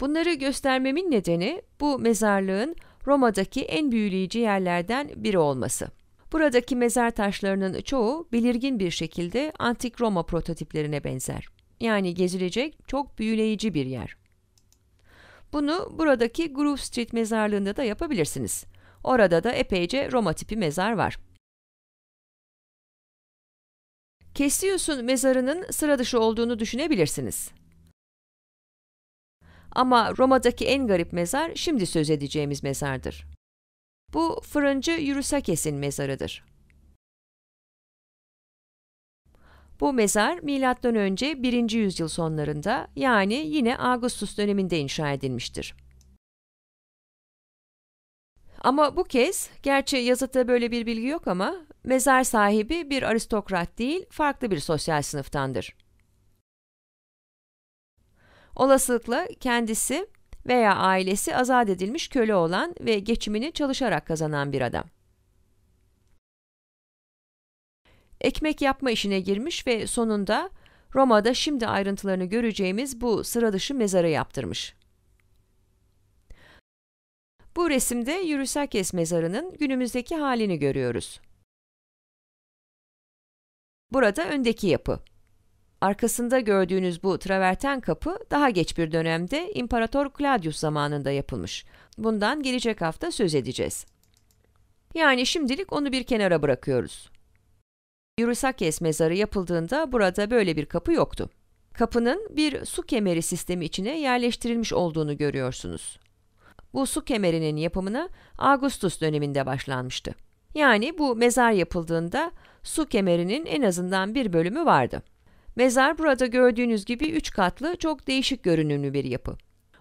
Bunları göstermemin nedeni bu mezarlığın Roma'daki en büyüleyici yerlerden biri olması. Buradaki mezar taşlarının çoğu belirgin bir şekilde antik Roma prototiplerine benzer. Yani gezilecek çok büyüleyici bir yer. Bunu buradaki Grove Street mezarlığında da yapabilirsiniz. Orada da epeyce Roma tipi mezar var. Kesius'un mezarının sıra dışı olduğunu düşünebilirsiniz. Ama Roma'daki en garip mezar şimdi söz edeceğimiz mezardır. Bu fırıncı Eurysakes'in mezarıdır. Bu mezar M.Ö. 1. yüzyıl sonlarında yani yine Augustus döneminde inşa edilmiştir. Ama bu kez, gerçi yazıda böyle bir bilgi yok ama, mezar sahibi bir aristokrat değil, farklı bir sosyal sınıftandır. Olasılıkla kendisi veya ailesi azat edilmiş köle olan ve geçimini çalışarak kazanan bir adam. Ekmek yapma işine girmiş ve sonunda Roma'da şimdi ayrıntılarını göreceğimiz bu sıra dışı mezarı yaptırmış. Bu resimde Yürüsakes mezarının günümüzdeki halini görüyoruz. Burada öndeki yapı. Arkasında gördüğünüz bu traverten kapı daha geç bir dönemde İmparator Claudius zamanında yapılmış. Bundan gelecek hafta söz edeceğiz. Yani şimdilik onu bir kenara bırakıyoruz. Yürüsakes mezarı yapıldığında burada böyle bir kapı yoktu. Kapının bir su kemeri sistemi içine yerleştirilmiş olduğunu görüyorsunuz. Bu su kemerinin yapımına Augustus döneminde başlanmıştı. Yani bu mezar yapıldığında su kemerinin en azından bir bölümü vardı. Mezar burada gördüğünüz gibi üç katlı çok değişik görünümlü bir yapı.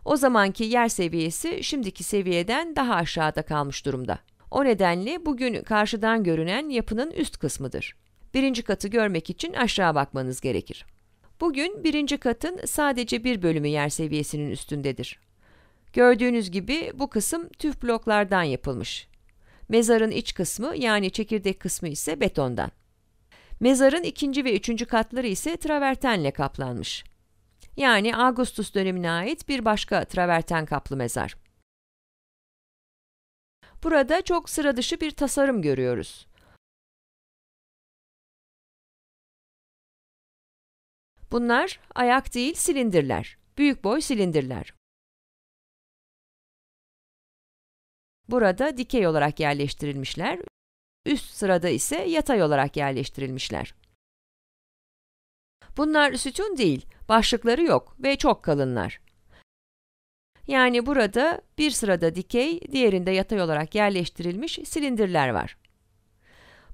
O zamanki yer seviyesi şimdiki seviyeden daha aşağıda kalmış durumda. O nedenle bugün karşıdan görünen yapının üst kısmıdır. Birinci katı görmek için aşağı bakmanız gerekir. Bugün birinci katın sadece bir bölümü yer seviyesinin üstündedir. Gördüğünüz gibi bu kısım tüf bloklardan yapılmış. Mezarın iç kısmı yani çekirdek kısmı ise betondan. Mezarın ikinci ve üçüncü katları ise travertenle kaplanmış. Yani Augustus dönemine ait bir başka traverten kaplı mezar. Burada çok sıra dışı bir tasarım görüyoruz. Bunlar ayak değil silindirler, büyük boy silindirler. Burada dikey olarak yerleştirilmişler, üst sırada ise yatay olarak yerleştirilmişler. Bunlar sütun değil, başlıkları yok ve çok kalınlar. Yani burada bir sırada dikey, diğerinde yatay olarak yerleştirilmiş silindirler var.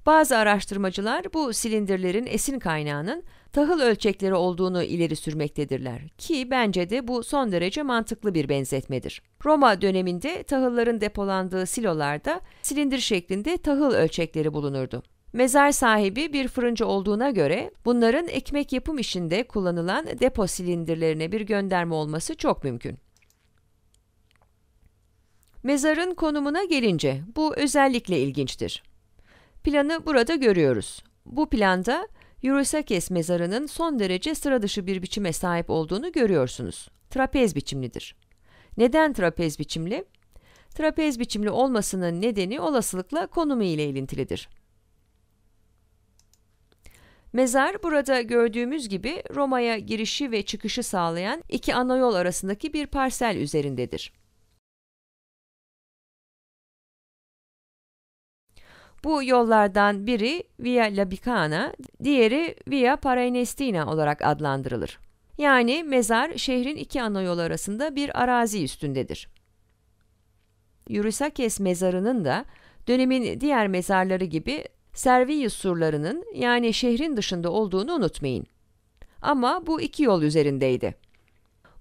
Bazı araştırmacılar bu silindirlerin esin kaynağının tahıl ölçekleri olduğunu ileri sürmektedirler ki bence de bu son derece mantıklı bir benzetmedir. Roma döneminde tahılların depolandığı silolarda silindir şeklinde tahıl ölçekleri bulunurdu. Mezar sahibi bir fırıncı olduğuna göre bunların ekmek yapım işinde kullanılan depo silindirlerine bir gönderme olması çok mümkün. Mezarın konumuna gelince bu özellikle ilginçtir. Planı burada görüyoruz. Bu planda Eurysakes mezarının son derece sıradışı bir biçime sahip olduğunu görüyorsunuz. Trapez biçimlidir. Neden trapez biçimli? Trapez biçimli olmasının nedeni olasılıkla konumu ile ilintilidir. Mezar burada gördüğümüz gibi Roma'ya girişi ve çıkışı sağlayan iki ana yol arasındaki bir parsel üzerindedir. Bu yollardan biri Via Labicana, diğeri Via Paraenestina olarak adlandırılır. Yani mezar şehrin iki ana yol arasında bir arazi üstündedir. Eurysakes mezarının da dönemin diğer mezarları gibi Servius surlarının yani şehrin dışında olduğunu unutmayın. Ama bu iki yol üzerindeydi.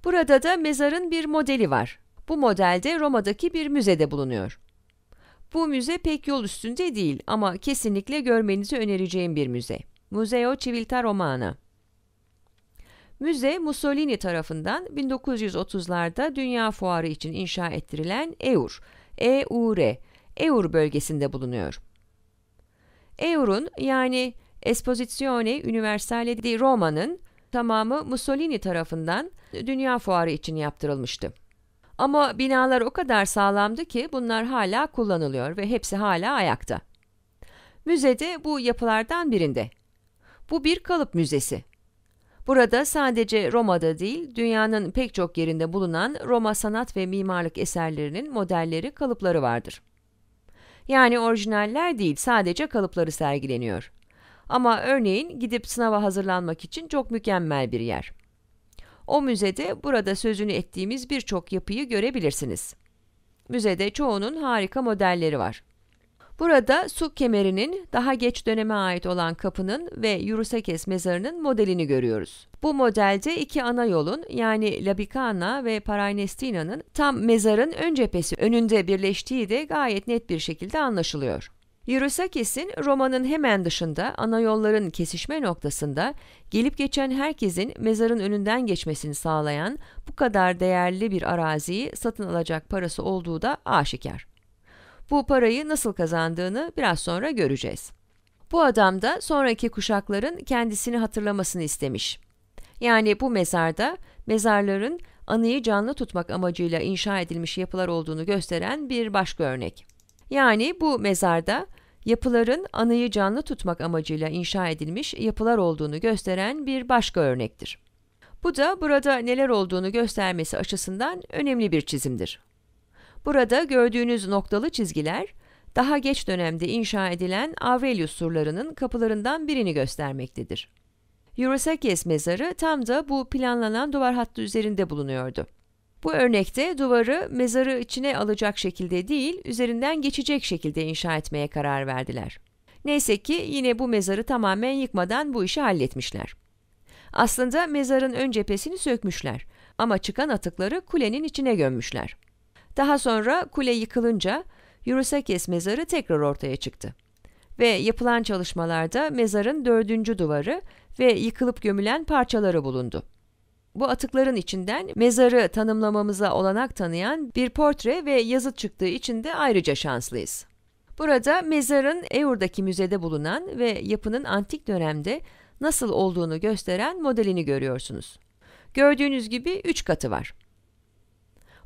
Burada da mezarın bir modeli var. Bu modelde Roma'daki bir müzede bulunuyor. Bu müze pek yol üstünde değil ama kesinlikle görmenizi önereceğim bir müze. Museo Civiltà Romana Müze Mussolini tarafından 1930'larda Dünya Fuarı için inşa ettirilen EUR, EUR, EUR bölgesinde bulunuyor. EUR'un yani Esposizione Universale di Roma'nın tamamı Mussolini tarafından Dünya Fuarı için yaptırılmıştı. Ama binalar o kadar sağlamdı ki bunlar hala kullanılıyor ve hepsi hala ayakta. Müzede bu yapılardan birinde. Bu bir kalıp müzesi. Burada sadece Roma'da değil, dünyanın pek çok yerinde bulunan Roma sanat ve mimarlık eserlerinin modelleri, kalıpları vardır. Yani orijinaller değil, sadece kalıpları sergileniyor. Ama örneğin gidip sınava hazırlanmak için çok mükemmel bir yer. O müzede burada sözünü ettiğimiz birçok yapıyı görebilirsiniz. Müzede çoğunun harika modelleri var. Burada su kemerinin daha geç döneme ait olan kapının ve Yurusekes mezarının modelini görüyoruz. Bu modelde iki ana yolun yani Labikana ve Paraynestina'nın tam mezarın ön cephesi önünde birleştiği de gayet net bir şekilde anlaşılıyor. Eurysakes'in romanın hemen dışında ana yolların kesişme noktasında gelip geçen herkesin mezarın önünden geçmesini sağlayan bu kadar değerli bir araziyi satın alacak parası olduğu da aşikar. Bu parayı nasıl kazandığını biraz sonra göreceğiz. Bu adam da sonraki kuşakların kendisini hatırlamasını istemiş. Yani bu mezarda mezarların anıyı canlı tutmak amacıyla inşa edilmiş yapılar olduğunu gösteren bir başka örnek. Yani bu mezarda yapıların anıyı canlı tutmak amacıyla inşa edilmiş yapılar olduğunu gösteren bir başka örnektir. Bu da burada neler olduğunu göstermesi açısından önemli bir çizimdir. Burada gördüğünüz noktalı çizgiler, daha geç dönemde inşa edilen Aurelius surlarının kapılarından birini göstermektedir. Eurysakes mezarı tam da bu planlanan duvar hattı üzerinde bulunuyordu. Bu örnekte duvarı mezarı içine alacak şekilde değil, üzerinden geçecek şekilde inşa etmeye karar verdiler. Neyse ki yine bu mezarı tamamen yıkmadan bu işi halletmişler. Aslında mezarın ön cephesini sökmüşler ama çıkan atıkları kulenin içine gömmüşler. Daha sonra kule yıkılınca Eurysakes mezarı tekrar ortaya çıktı. Ve yapılan çalışmalarda mezarın dördüncü duvarı ve yıkılıp gömülen parçaları bulundu. Bu atıkların içinden mezarı tanımlamamıza olanak tanıyan bir portre ve yazıt çıktığı için de ayrıca şanslıyız. Burada mezarın Eur'daki müzede bulunan ve yapının antik dönemde nasıl olduğunu gösteren modelini görüyorsunuz. Gördüğünüz gibi 3 katı var.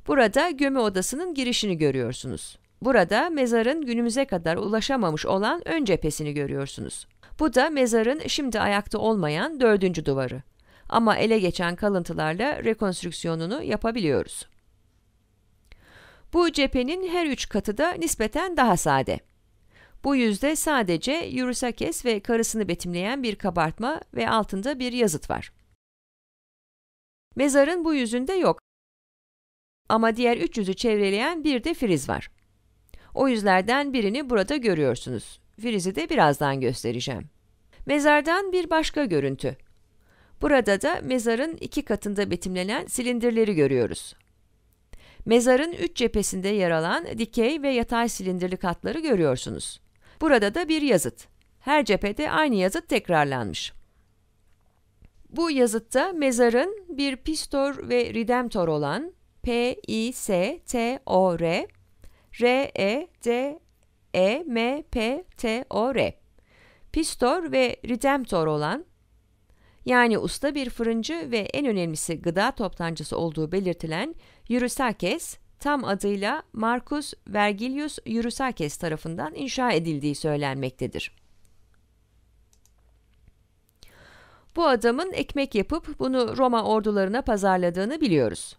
Burada gömü odasının girişini görüyorsunuz. Burada mezarın günümüze kadar ulaşamamış olan ön cephesini görüyorsunuz. Bu da mezarın şimdi ayakta olmayan dördüncü duvarı ama ele geçen kalıntılarla rekonstrüksiyonunu yapabiliyoruz. Bu cephenin her üç katı da nispeten daha sade. Bu yüzde sadece Eurysakes ve karısını betimleyen bir kabartma ve altında bir yazıt var. Mezarın bu yüzünde yok ama diğer üç yüzü çevreleyen bir de friz var. O yüzlerden birini burada görüyorsunuz. Frizi de birazdan göstereceğim. Mezardan bir başka görüntü. Burada da mezarın iki katında betimlenen silindirleri görüyoruz. Mezarın üç cephesinde yer alan dikey ve yatay silindirli katları görüyorsunuz. Burada da bir yazıt. Her cephede aynı yazıt tekrarlanmış. Bu yazıtta mezarın bir pistor ve ridemtor olan P, I, S, T, O, R, R, E, D, E, M, P, T, O, R, pistor ve ridemtor olan yani usta bir fırıncı ve en önemlisi gıda toptancısı olduğu belirtilen Eurysakes, tam adıyla Marcus Vergilius Eurysakes tarafından inşa edildiği söylenmektedir. Bu adamın ekmek yapıp bunu Roma ordularına pazarladığını biliyoruz.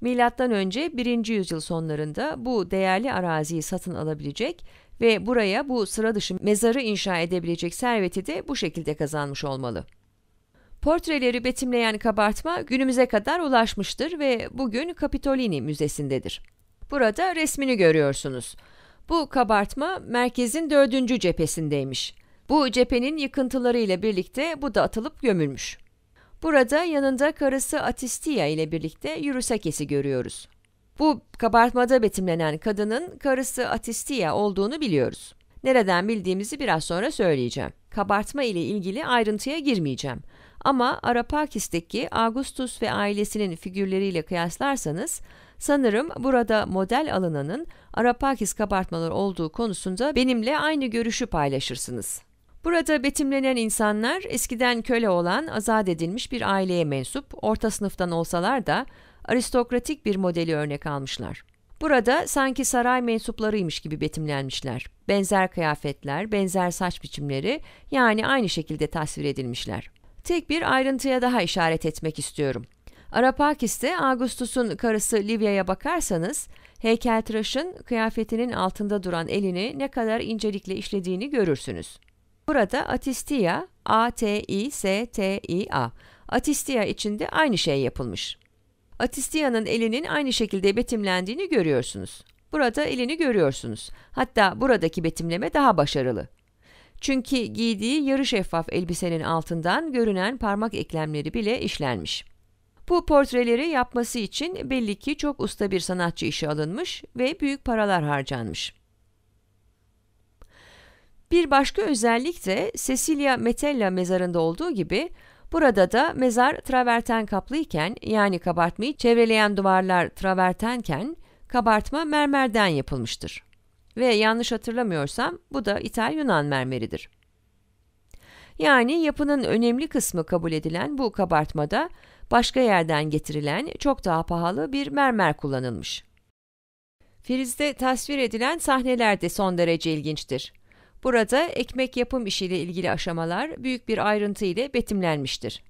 Milattan önce 1. yüzyıl sonlarında bu değerli araziyi satın alabilecek ve buraya bu sıra dışı mezarı inşa edebilecek serveti de bu şekilde kazanmış olmalı. Portreleri betimleyen kabartma günümüze kadar ulaşmıştır ve bugün Capitolini Müzesi'ndedir. Burada resmini görüyorsunuz. Bu kabartma merkezin dördüncü cephesindeymiş. Bu cephenin ile birlikte bu da atılıp gömülmüş. Burada yanında karısı Atistia ile birlikte Yürüsakes'i görüyoruz. Bu kabartmada betimlenen kadının karısı Atistia olduğunu biliyoruz. Nereden bildiğimizi biraz sonra söyleyeceğim. Kabartma ile ilgili ayrıntıya girmeyeceğim. Ama Arapakis'teki Augustus ve ailesinin figürleriyle kıyaslarsanız sanırım burada model alınanın Arapakis kabartmaları olduğu konusunda benimle aynı görüşü paylaşırsınız. Burada betimlenen insanlar eskiden köle olan azat edilmiş bir aileye mensup, orta sınıftan olsalar da aristokratik bir modeli örnek almışlar. Burada sanki saray mensuplarıymış gibi betimlenmişler. Benzer kıyafetler, benzer saç biçimleri yani aynı şekilde tasvir edilmişler. Tek bir ayrıntıya daha işaret etmek istiyorum. Arapakis'te Augustus'un karısı Livya'ya bakarsanız heykeltıraşın kıyafetinin altında duran elini ne kadar incelikle işlediğini görürsünüz. Burada Atistia, A-T-I-S-T-I-A, Atistia içinde aynı şey yapılmış. Atistia'nın elinin aynı şekilde betimlendiğini görüyorsunuz. Burada elini görüyorsunuz. Hatta buradaki betimleme daha başarılı. Çünkü giydiği yarı şeffaf elbisenin altından görünen parmak eklemleri bile işlenmiş. Bu portreleri yapması için belli ki çok usta bir sanatçı işe alınmış ve büyük paralar harcanmış. Bir başka özellik de Cecilia Metella mezarında olduğu gibi Burada da mezar traverten kaplıyken yani kabartmayı çevreleyen duvarlar travertenken kabartma mermerden yapılmıştır. Ve yanlış hatırlamıyorsam bu da İtalyan yunan mermeridir. Yani yapının önemli kısmı kabul edilen bu kabartmada başka yerden getirilen çok daha pahalı bir mermer kullanılmış. Firizde tasvir edilen sahneler de son derece ilginçtir. Burada ekmek yapım işiyle ilgili aşamalar büyük bir ayrıntı ile betimlenmiştir.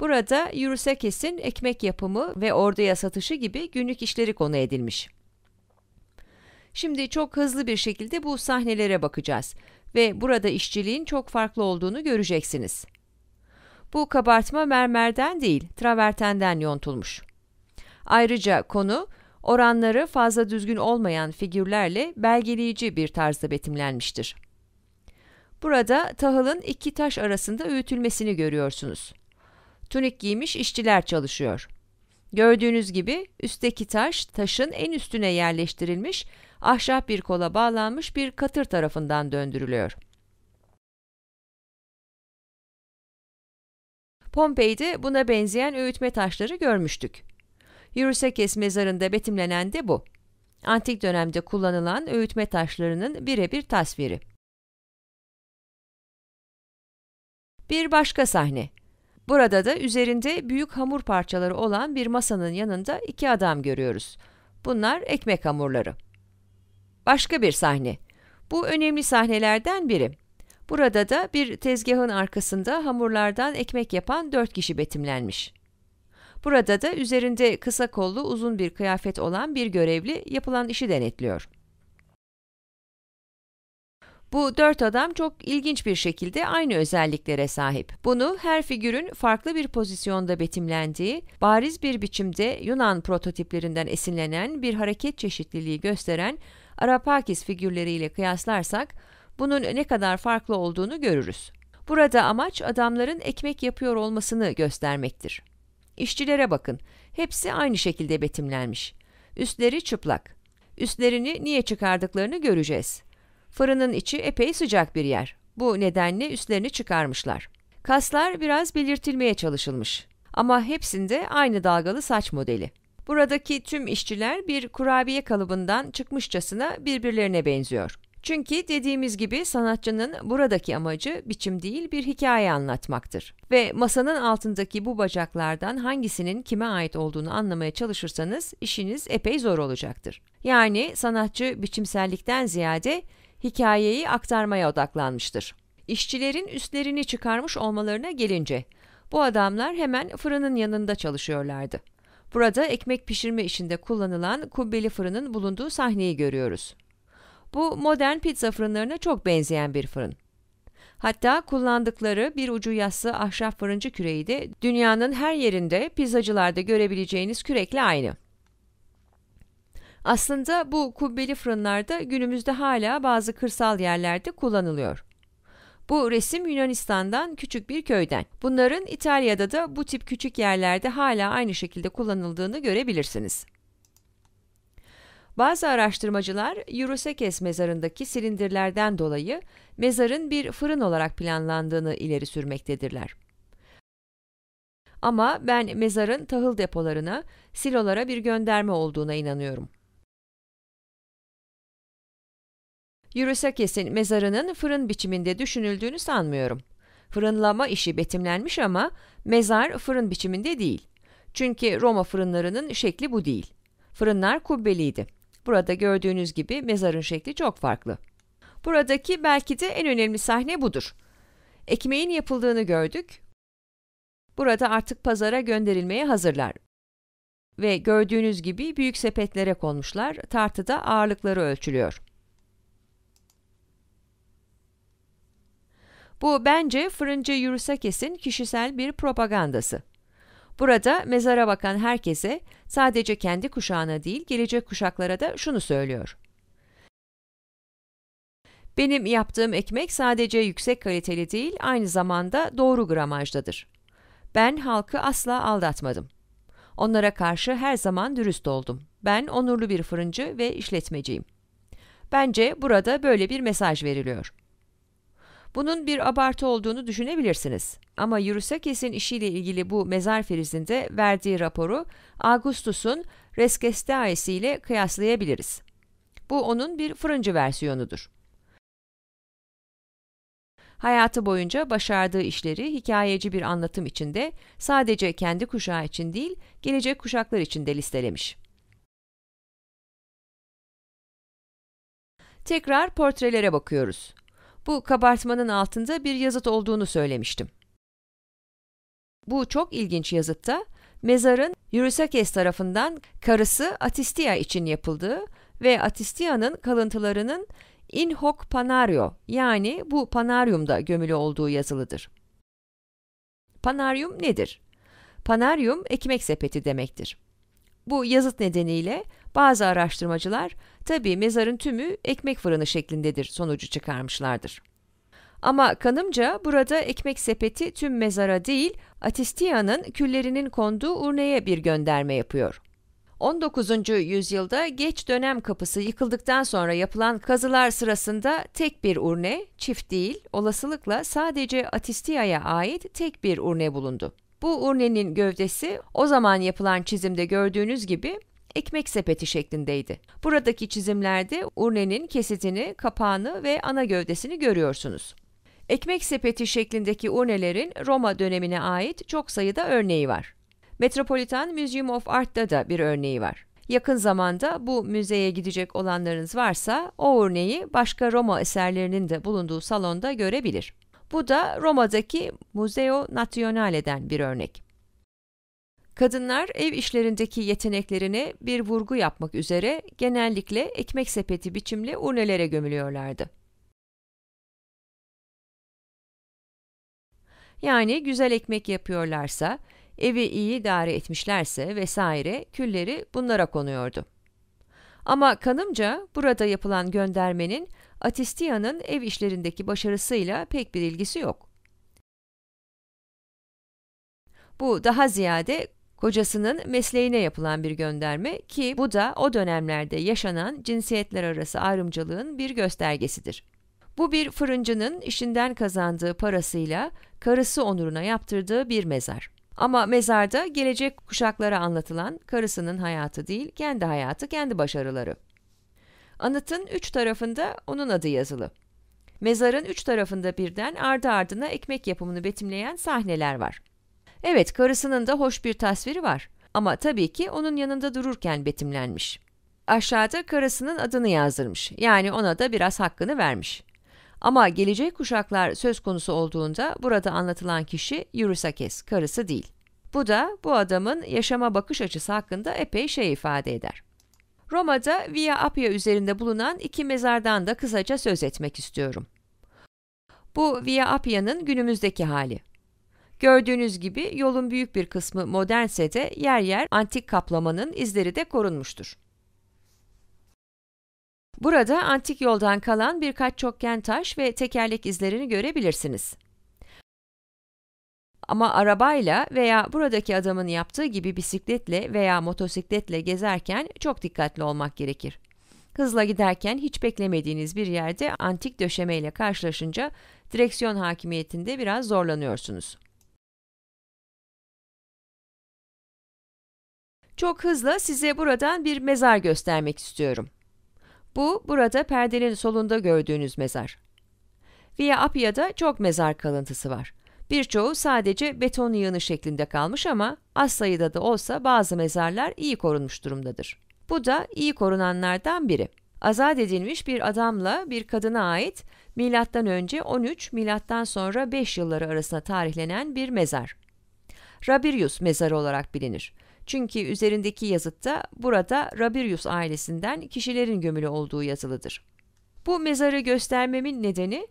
Burada Eurusakes'in ekmek yapımı ve orduya satışı gibi günlük işleri konu edilmiş. Şimdi çok hızlı bir şekilde bu sahnelere bakacağız ve burada işçiliğin çok farklı olduğunu göreceksiniz. Bu kabartma mermerden değil, travertenden yontulmuş. Ayrıca konu oranları fazla düzgün olmayan figürlerle belgeleyici bir tarzda betimlenmiştir. Burada tahılın iki taş arasında öğütülmesini görüyorsunuz. Tunik giymiş işçiler çalışıyor. Gördüğünüz gibi üstteki taş taşın en üstüne yerleştirilmiş, ahşap bir kola bağlanmış bir katır tarafından döndürülüyor. Pompei'de buna benzeyen öğütme taşları görmüştük. Yürüsekes mezarında betimlenen de bu. Antik dönemde kullanılan öğütme taşlarının birebir tasviri. Bir başka sahne. Burada da üzerinde büyük hamur parçaları olan bir masanın yanında iki adam görüyoruz. Bunlar ekmek hamurları. Başka bir sahne. Bu önemli sahnelerden biri. Burada da bir tezgahın arkasında hamurlardan ekmek yapan dört kişi betimlenmiş. Burada da üzerinde kısa kollu uzun bir kıyafet olan bir görevli yapılan işi denetliyor. Bu dört adam çok ilginç bir şekilde aynı özelliklere sahip. Bunu her figürün farklı bir pozisyonda betimlendiği, bariz bir biçimde Yunan prototiplerinden esinlenen bir hareket çeşitliliği gösteren Arapakis figürleriyle kıyaslarsak, bunun ne kadar farklı olduğunu görürüz. Burada amaç adamların ekmek yapıyor olmasını göstermektir. İşçilere bakın. Hepsi aynı şekilde betimlenmiş. Üstleri çıplak. Üstlerini niye çıkardıklarını göreceğiz. Fırının içi epey sıcak bir yer. Bu nedenle üstlerini çıkarmışlar. Kaslar biraz belirtilmeye çalışılmış. Ama hepsinde aynı dalgalı saç modeli. Buradaki tüm işçiler bir kurabiye kalıbından çıkmışçasına birbirlerine benziyor. Çünkü dediğimiz gibi sanatçının buradaki amacı biçim değil bir hikaye anlatmaktır. Ve masanın altındaki bu bacaklardan hangisinin kime ait olduğunu anlamaya çalışırsanız işiniz epey zor olacaktır. Yani sanatçı biçimsellikten ziyade hikayeyi aktarmaya odaklanmıştır. İşçilerin üstlerini çıkarmış olmalarına gelince bu adamlar hemen fırının yanında çalışıyorlardı. Burada ekmek pişirme işinde kullanılan kubbeli fırının bulunduğu sahneyi görüyoruz. Bu modern pizza fırınlarına çok benzeyen bir fırın. Hatta kullandıkları bir ucu yassı ahşap fırıncı küreği de dünyanın her yerinde pizzacılarda görebileceğiniz kürekle aynı. Aslında bu kubbeli fırınlarda günümüzde hala bazı kırsal yerlerde kullanılıyor. Bu resim Yunanistan'dan küçük bir köyden. Bunların İtalya'da da bu tip küçük yerlerde hala aynı şekilde kullanıldığını görebilirsiniz. Bazı araştırmacılar Eurosekes mezarındaki silindirlerden dolayı mezarın bir fırın olarak planlandığını ileri sürmektedirler. Ama ben mezarın tahıl depolarına, silolara bir gönderme olduğuna inanıyorum. Eurosakes'in mezarının fırın biçiminde düşünüldüğünü sanmıyorum. Fırınlama işi betimlenmiş ama mezar fırın biçiminde değil. Çünkü Roma fırınlarının şekli bu değil. Fırınlar kubbeliydi. Burada gördüğünüz gibi mezarın şekli çok farklı. Buradaki belki de en önemli sahne budur. Ekmeğin yapıldığını gördük. Burada artık pazara gönderilmeye hazırlar. Ve gördüğünüz gibi büyük sepetlere konmuşlar, tartıda ağırlıkları ölçülüyor. Bu bence fırıncı Yurusakes'in kişisel bir propagandası. Burada mezara bakan herkese, sadece kendi kuşağına değil, gelecek kuşaklara da şunu söylüyor. Benim yaptığım ekmek sadece yüksek kaliteli değil, aynı zamanda doğru gramajdadır. Ben halkı asla aldatmadım. Onlara karşı her zaman dürüst oldum. Ben onurlu bir fırıncı ve işletmeciyim. Bence burada böyle bir mesaj veriliyor. Bunun bir abartı olduğunu düşünebilirsiniz. Ama Eurysakes'in işiyle ilgili bu mezar filizinde verdiği raporu Augustus'un Resgestaesi ile kıyaslayabiliriz. Bu onun bir fırıncı versiyonudur. Hayatı boyunca başardığı işleri hikayeci bir anlatım içinde sadece kendi kuşağı için değil, gelecek kuşaklar için de listelemiş. Tekrar portrelere bakıyoruz. Bu kabartmanın altında bir yazıt olduğunu söylemiştim. Bu çok ilginç yazıtta mezarın Eurysakes tarafından karısı Atistia için yapıldığı ve Atistia'nın kalıntılarının in hoc panario yani bu panaryumda gömülü olduğu yazılıdır. Panaryum nedir? Panaryum ekmek sepeti demektir. Bu yazıt nedeniyle bazı araştırmacılar, tabi mezarın tümü ekmek fırını şeklindedir sonucu çıkarmışlardır. Ama kanımca burada ekmek sepeti tüm mezara değil, Atistia'nın küllerinin konduğu urneye bir gönderme yapıyor. 19. yüzyılda geç dönem kapısı yıkıldıktan sonra yapılan kazılar sırasında tek bir urne, çift değil, olasılıkla sadece Atistia'ya ait tek bir urne bulundu. Bu urnenin gövdesi o zaman yapılan çizimde gördüğünüz gibi ekmek sepeti şeklindeydi. Buradaki çizimlerde urnenin kesitini, kapağını ve ana gövdesini görüyorsunuz. Ekmek sepeti şeklindeki urnelerin Roma dönemine ait çok sayıda örneği var. Metropolitan Museum of Art'ta da bir örneği var. Yakın zamanda bu müzeye gidecek olanlarınız varsa o urneyi başka Roma eserlerinin de bulunduğu salonda görebilir. Bu da Roma'daki Museo Nazionale'den bir örnek. Kadınlar ev işlerindeki yeteneklerine bir vurgu yapmak üzere genellikle ekmek sepeti biçimli urnelere gömülüyorlardı. Yani güzel ekmek yapıyorlarsa, evi iyi idare etmişlerse vesaire külleri bunlara konuyordu. Ama kanımca burada yapılan göndermenin Atistia'nın ev işlerindeki başarısıyla pek bir ilgisi yok. Bu daha ziyade kocasının mesleğine yapılan bir gönderme ki bu da o dönemlerde yaşanan cinsiyetler arası ayrımcılığın bir göstergesidir. Bu bir fırıncının işinden kazandığı parasıyla karısı onuruna yaptırdığı bir mezar. Ama mezarda gelecek kuşaklara anlatılan karısının hayatı değil, kendi hayatı, kendi başarıları. Anıtın üç tarafında onun adı yazılı. Mezarın üç tarafında birden ardı ardına ekmek yapımını betimleyen sahneler var. Evet karısının da hoş bir tasviri var ama tabii ki onun yanında dururken betimlenmiş. Aşağıda karısının adını yazdırmış yani ona da biraz hakkını vermiş. Ama gelecek kuşaklar söz konusu olduğunda burada anlatılan kişi Yurusakes karısı değil. Bu da bu adamın yaşama bakış açısı hakkında epey şey ifade eder. Roma'da Via Appia üzerinde bulunan iki mezardan da kısaca söz etmek istiyorum. Bu Via Appia'nın günümüzdeki hali. Gördüğünüz gibi yolun büyük bir kısmı modernse de yer yer antik kaplamanın izleri de korunmuştur. Burada antik yoldan kalan birkaç çokgen taş ve tekerlek izlerini görebilirsiniz. Ama arabayla veya buradaki adamın yaptığı gibi bisikletle veya motosikletle gezerken çok dikkatli olmak gerekir. Hızla giderken hiç beklemediğiniz bir yerde antik döşemeyle karşılaşınca direksiyon hakimiyetinde biraz zorlanıyorsunuz. Çok hızlı size buradan bir mezar göstermek istiyorum. Bu burada perdenin solunda gördüğünüz mezar. Via Appia'da çok mezar kalıntısı var. Birçoğu sadece beton yığını şeklinde kalmış ama az sayıda da olsa bazı mezarlar iyi korunmuş durumdadır. Bu da iyi korunanlardan biri. Azat edilmiş bir adamla bir kadına ait milattan önce 13 milattan sonra 5 yılları arasında tarihlenen bir mezar. Rabirius mezarı olarak bilinir. Çünkü üzerindeki yazıtta burada Rabirius ailesinden kişilerin gömülü olduğu yazılıdır. Bu mezarı göstermemin nedeni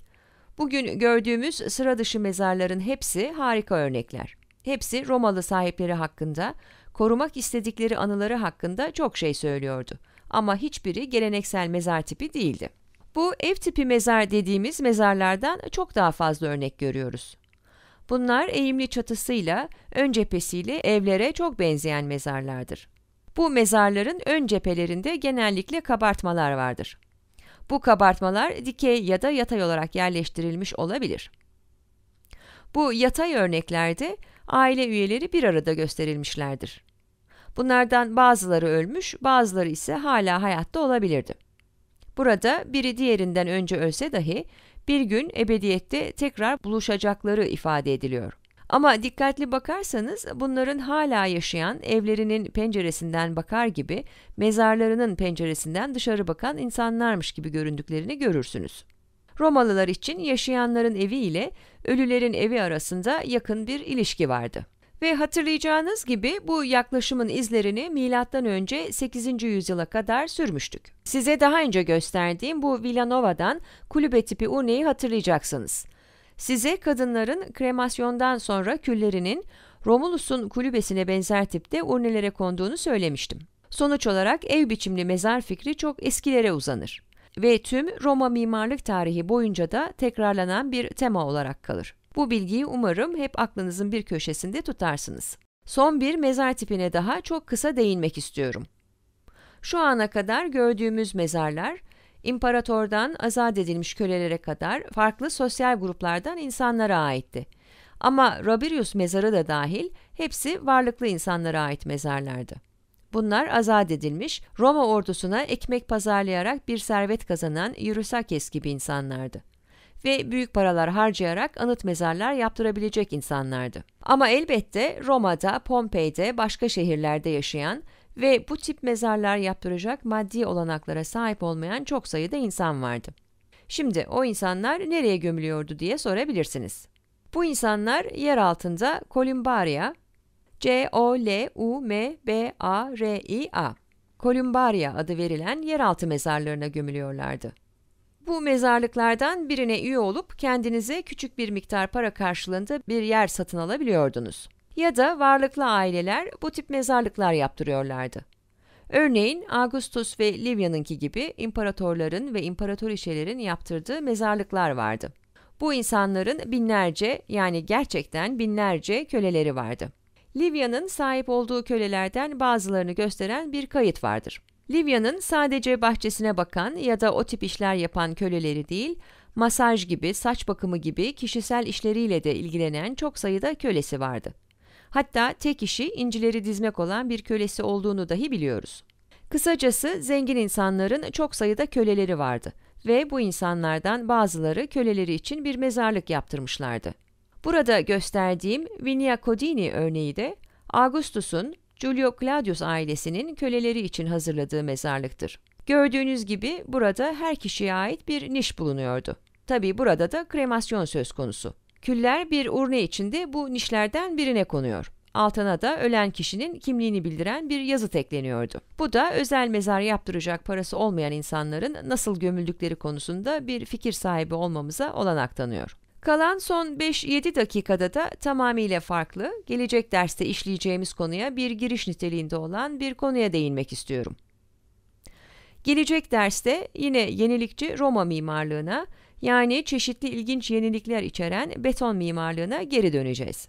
bugün gördüğümüz sıra dışı mezarların hepsi harika örnekler. Hepsi Romalı sahipleri hakkında, korumak istedikleri anıları hakkında çok şey söylüyordu. Ama hiçbiri geleneksel mezar tipi değildi. Bu ev tipi mezar dediğimiz mezarlardan çok daha fazla örnek görüyoruz. Bunlar eğimli çatısıyla, ön cephesiyle evlere çok benzeyen mezarlardır. Bu mezarların ön cephelerinde genellikle kabartmalar vardır. Bu kabartmalar dikey ya da yatay olarak yerleştirilmiş olabilir. Bu yatay örneklerde aile üyeleri bir arada gösterilmişlerdir. Bunlardan bazıları ölmüş, bazıları ise hala hayatta olabilirdi. Burada biri diğerinden önce ölse dahi bir gün ebediyette tekrar buluşacakları ifade ediliyor. Ama dikkatli bakarsanız bunların hala yaşayan evlerinin penceresinden bakar gibi mezarlarının penceresinden dışarı bakan insanlarmış gibi göründüklerini görürsünüz. Romalılar için yaşayanların evi ile ölülerin evi arasında yakın bir ilişki vardı. Ve hatırlayacağınız gibi bu yaklaşımın izlerini milattan önce 8. yüzyıla kadar sürmüştük. Size daha önce gösterdiğim bu Villanova'dan kulübe tipi urneyi hatırlayacaksınız. Size kadınların kremasyondan sonra küllerinin Romulus'un kulübesine benzer tipte urnelere konduğunu söylemiştim. Sonuç olarak ev biçimli mezar fikri çok eskilere uzanır ve tüm Roma mimarlık tarihi boyunca da tekrarlanan bir tema olarak kalır. Bu bilgiyi umarım hep aklınızın bir köşesinde tutarsınız. Son bir mezar tipine daha çok kısa değinmek istiyorum. Şu ana kadar gördüğümüz mezarlar, imparatordan azat edilmiş kölelere kadar farklı sosyal gruplardan insanlara aitti. Ama Rabirius mezarı da dahil hepsi varlıklı insanlara ait mezarlardı. Bunlar azat edilmiş, Roma ordusuna ekmek pazarlayarak bir servet kazanan Eurysakes gibi insanlardı ve büyük paralar harcayarak anıt mezarlar yaptırabilecek insanlardı. Ama elbette Roma'da, Pompei'de, başka şehirlerde yaşayan ve bu tip mezarlar yaptıracak maddi olanaklara sahip olmayan çok sayıda insan vardı. Şimdi o insanlar nereye gömülüyordu diye sorabilirsiniz. Bu insanlar yer altında kolumbaria, C-O-L-U-M-B-A-R-I-A, kolumbaria adı verilen yeraltı mezarlarına gömülüyorlardı. Bu mezarlıklardan birine üye olup kendinize küçük bir miktar para karşılığında bir yer satın alabiliyordunuz. Ya da varlıklı aileler bu tip mezarlıklar yaptırıyorlardı. Örneğin Augustus ve Livia'nınki gibi imparatorların ve imparatorişelerin yaptırdığı mezarlıklar vardı. Bu insanların binlerce yani gerçekten binlerce köleleri vardı. Livia'nın sahip olduğu kölelerden bazılarını gösteren bir kayıt vardır. Livya'nın sadece bahçesine bakan ya da o tip işler yapan köleleri değil, masaj gibi, saç bakımı gibi kişisel işleriyle de ilgilenen çok sayıda kölesi vardı. Hatta tek işi incileri dizmek olan bir kölesi olduğunu dahi biliyoruz. Kısacası zengin insanların çok sayıda köleleri vardı ve bu insanlardan bazıları köleleri için bir mezarlık yaptırmışlardı. Burada gösterdiğim Vinia Codini örneği de Augustus'un Julio Claudius ailesinin köleleri için hazırladığı mezarlıktır. Gördüğünüz gibi burada her kişiye ait bir niş bulunuyordu. Tabi burada da kremasyon söz konusu. Küller bir urne içinde bu nişlerden birine konuyor. Altına da ölen kişinin kimliğini bildiren bir yazı ekleniyordu. Bu da özel mezar yaptıracak parası olmayan insanların nasıl gömüldükleri konusunda bir fikir sahibi olmamıza olanak tanıyor. Kalan son 5-7 dakikada da tamamıyla farklı, gelecek derste işleyeceğimiz konuya bir giriş niteliğinde olan bir konuya değinmek istiyorum. Gelecek derste yine yenilikçi Roma mimarlığına yani çeşitli ilginç yenilikler içeren beton mimarlığına geri döneceğiz.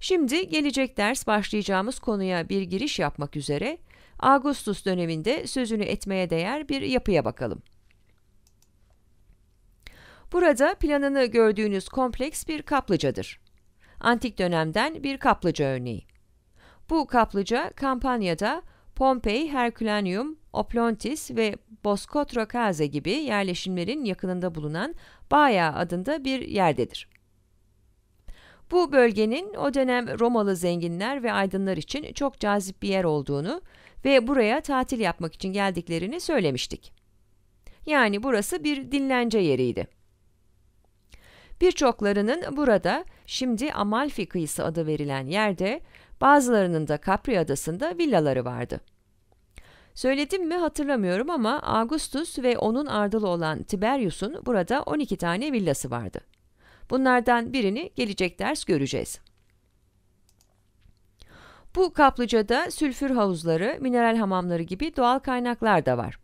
Şimdi gelecek ders başlayacağımız konuya bir giriş yapmak üzere Augustus döneminde sözünü etmeye değer bir yapıya bakalım. Burada planını gördüğünüz kompleks bir kaplıcadır. Antik dönemden bir kaplıca örneği. Bu kaplıca kampanyada Pompei, Herculaneum, Oplontis ve Boskotrokaze gibi yerleşimlerin yakınında bulunan Baia adında bir yerdedir. Bu bölgenin o dönem Romalı zenginler ve aydınlar için çok cazip bir yer olduğunu ve buraya tatil yapmak için geldiklerini söylemiştik. Yani burası bir dinlence yeriydi. Birçoklarının burada şimdi Amalfi kıyısı adı verilen yerde, bazılarının da Capri adasında villaları vardı. Söyledim mi hatırlamıyorum ama Augustus ve onun ardılı olan Tiberius'un burada 12 tane villası vardı. Bunlardan birini gelecek ders göreceğiz. Bu kaplıcada sülfür havuzları, mineral hamamları gibi doğal kaynaklar da var.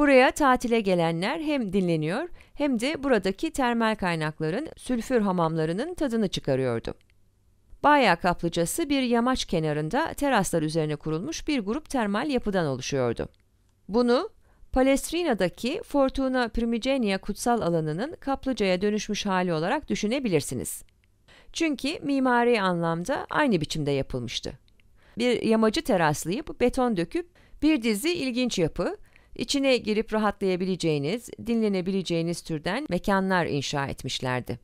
Buraya tatile gelenler hem dinleniyor hem de buradaki termal kaynakların sülfür hamamlarının tadını çıkarıyordu. Baya kaplıcası bir yamaç kenarında teraslar üzerine kurulmuş bir grup termal yapıdan oluşuyordu. Bunu Palestrina'daki Fortuna Primigenia kutsal alanının kaplıcaya dönüşmüş hali olarak düşünebilirsiniz. Çünkü mimari anlamda aynı biçimde yapılmıştı. Bir yamacı teraslayıp beton döküp bir dizi ilginç yapı, İçine girip rahatlayabileceğiniz, dinlenebileceğiniz türden mekanlar inşa etmişlerdi.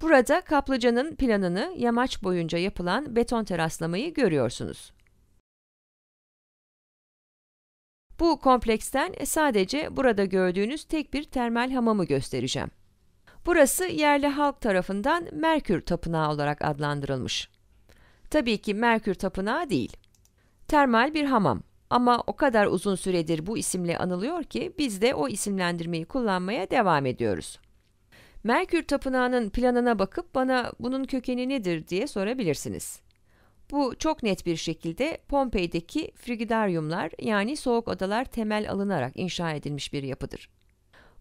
Burada kaplıcanın planını yamaç boyunca yapılan beton teraslamayı görüyorsunuz. Bu kompleksten sadece burada gördüğünüz tek bir termal hamamı göstereceğim. Burası yerli halk tarafından Merkür Tapınağı olarak adlandırılmış. Tabii ki Merkür Tapınağı değil. Termal bir hamam ama o kadar uzun süredir bu isimle anılıyor ki biz de o isimlendirmeyi kullanmaya devam ediyoruz. Merkür Tapınağı'nın planına bakıp bana bunun kökeni nedir diye sorabilirsiniz. Bu çok net bir şekilde Pompei'deki frigidaryumlar yani soğuk odalar temel alınarak inşa edilmiş bir yapıdır.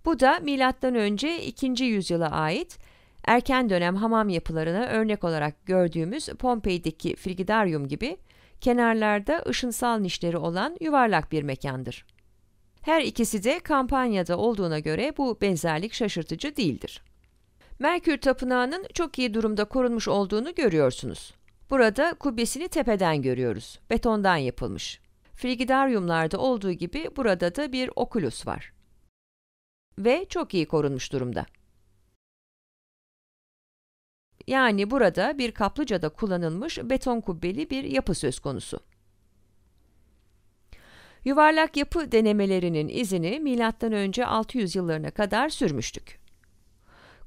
Bu da milattan önce 2. yüzyıla ait erken dönem hamam yapılarına örnek olarak gördüğümüz Pompei'deki Frigidarium gibi kenarlarda ışınsal nişleri olan yuvarlak bir mekandır. Her ikisi de kampanyada olduğuna göre bu benzerlik şaşırtıcı değildir. Merkür Tapınağı'nın çok iyi durumda korunmuş olduğunu görüyorsunuz. Burada kubbesini tepeden görüyoruz. Betondan yapılmış. Frigidariumlarda olduğu gibi burada da bir okulus var. Ve çok iyi korunmuş durumda. Yani burada bir kaplıcada kullanılmış beton kubbeli bir yapı söz konusu. Yuvarlak yapı denemelerinin izini M.Ö. 600 yıllarına kadar sürmüştük.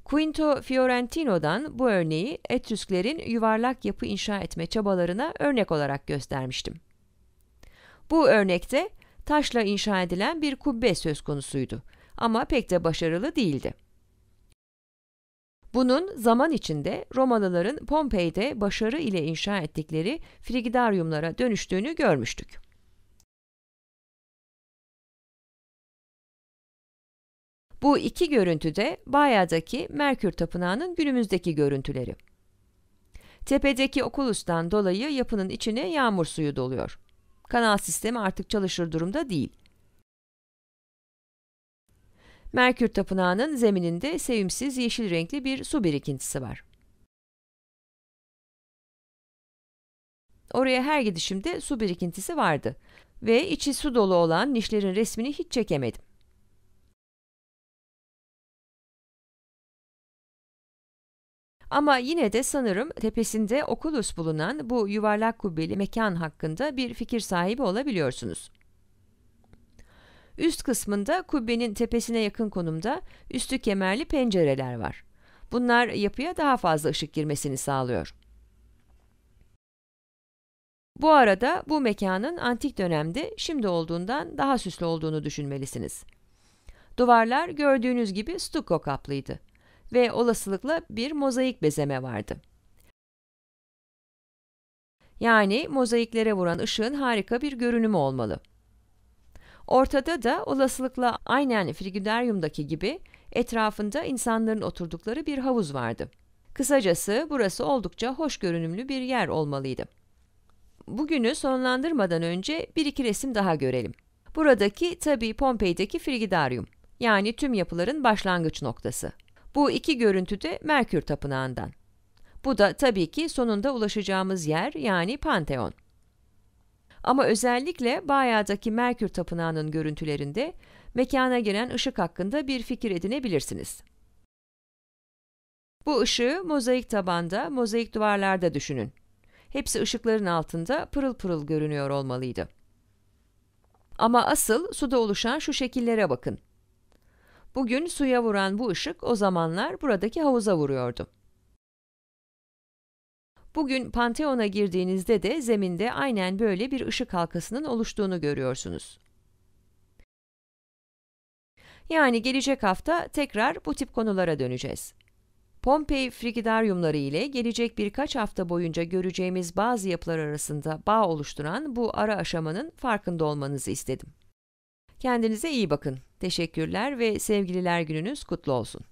Quinto Fiorentino'dan bu örneği Etrüsklerin yuvarlak yapı inşa etme çabalarına örnek olarak göstermiştim. Bu örnekte taşla inşa edilen bir kubbe söz konusuydu ama pek de başarılı değildi. Bunun zaman içinde Romalıların Pompei'de başarı ile inşa ettikleri frigidaryumlara dönüştüğünü görmüştük. Bu iki görüntü de Baya'daki Merkür Tapınağı'nın günümüzdeki görüntüleri. Tepedeki okulustan dolayı yapının içine yağmur suyu doluyor. Kanal sistemi artık çalışır durumda değil. Merkür Tapınağı'nın zemininde sevimsiz yeşil renkli bir su birikintisi var. Oraya her gidişimde su birikintisi vardı ve içi su dolu olan nişlerin resmini hiç çekemedim. Ama yine de sanırım tepesinde Oculus bulunan bu yuvarlak kubbeli mekan hakkında bir fikir sahibi olabiliyorsunuz. Üst kısmında kubbenin tepesine yakın konumda üstü kemerli pencereler var. Bunlar yapıya daha fazla ışık girmesini sağlıyor. Bu arada bu mekanın antik dönemde şimdi olduğundan daha süslü olduğunu düşünmelisiniz. Duvarlar gördüğünüz gibi stuko kaplıydı ve olasılıkla bir mozaik bezeme vardı. Yani mozaiklere vuran ışığın harika bir görünümü olmalı. Ortada da olasılıkla aynen Frigidarium'daki gibi etrafında insanların oturdukları bir havuz vardı. Kısacası burası oldukça hoş görünümlü bir yer olmalıydı. Bugünü sonlandırmadan önce bir iki resim daha görelim. Buradaki tabi Pompei'deki Frigidarium yani tüm yapıların başlangıç noktası. Bu iki görüntü de Merkür Tapınağı'ndan. Bu da tabii ki sonunda ulaşacağımız yer yani Pantheon. Ama özellikle Bayağı'daki Merkür Tapınağı'nın görüntülerinde mekana giren ışık hakkında bir fikir edinebilirsiniz. Bu ışığı mozaik tabanda, mozaik duvarlarda düşünün. Hepsi ışıkların altında pırıl pırıl görünüyor olmalıydı. Ama asıl suda oluşan şu şekillere bakın. Bugün suya vuran bu ışık o zamanlar buradaki havuza vuruyordu. Bugün Pantheon'a girdiğinizde de zeminde aynen böyle bir ışık halkasının oluştuğunu görüyorsunuz. Yani gelecek hafta tekrar bu tip konulara döneceğiz. Pompei frigidaryumları ile gelecek birkaç hafta boyunca göreceğimiz bazı yapılar arasında bağ oluşturan bu ara aşamanın farkında olmanızı istedim. Kendinize iyi bakın. Teşekkürler ve sevgililer gününüz kutlu olsun.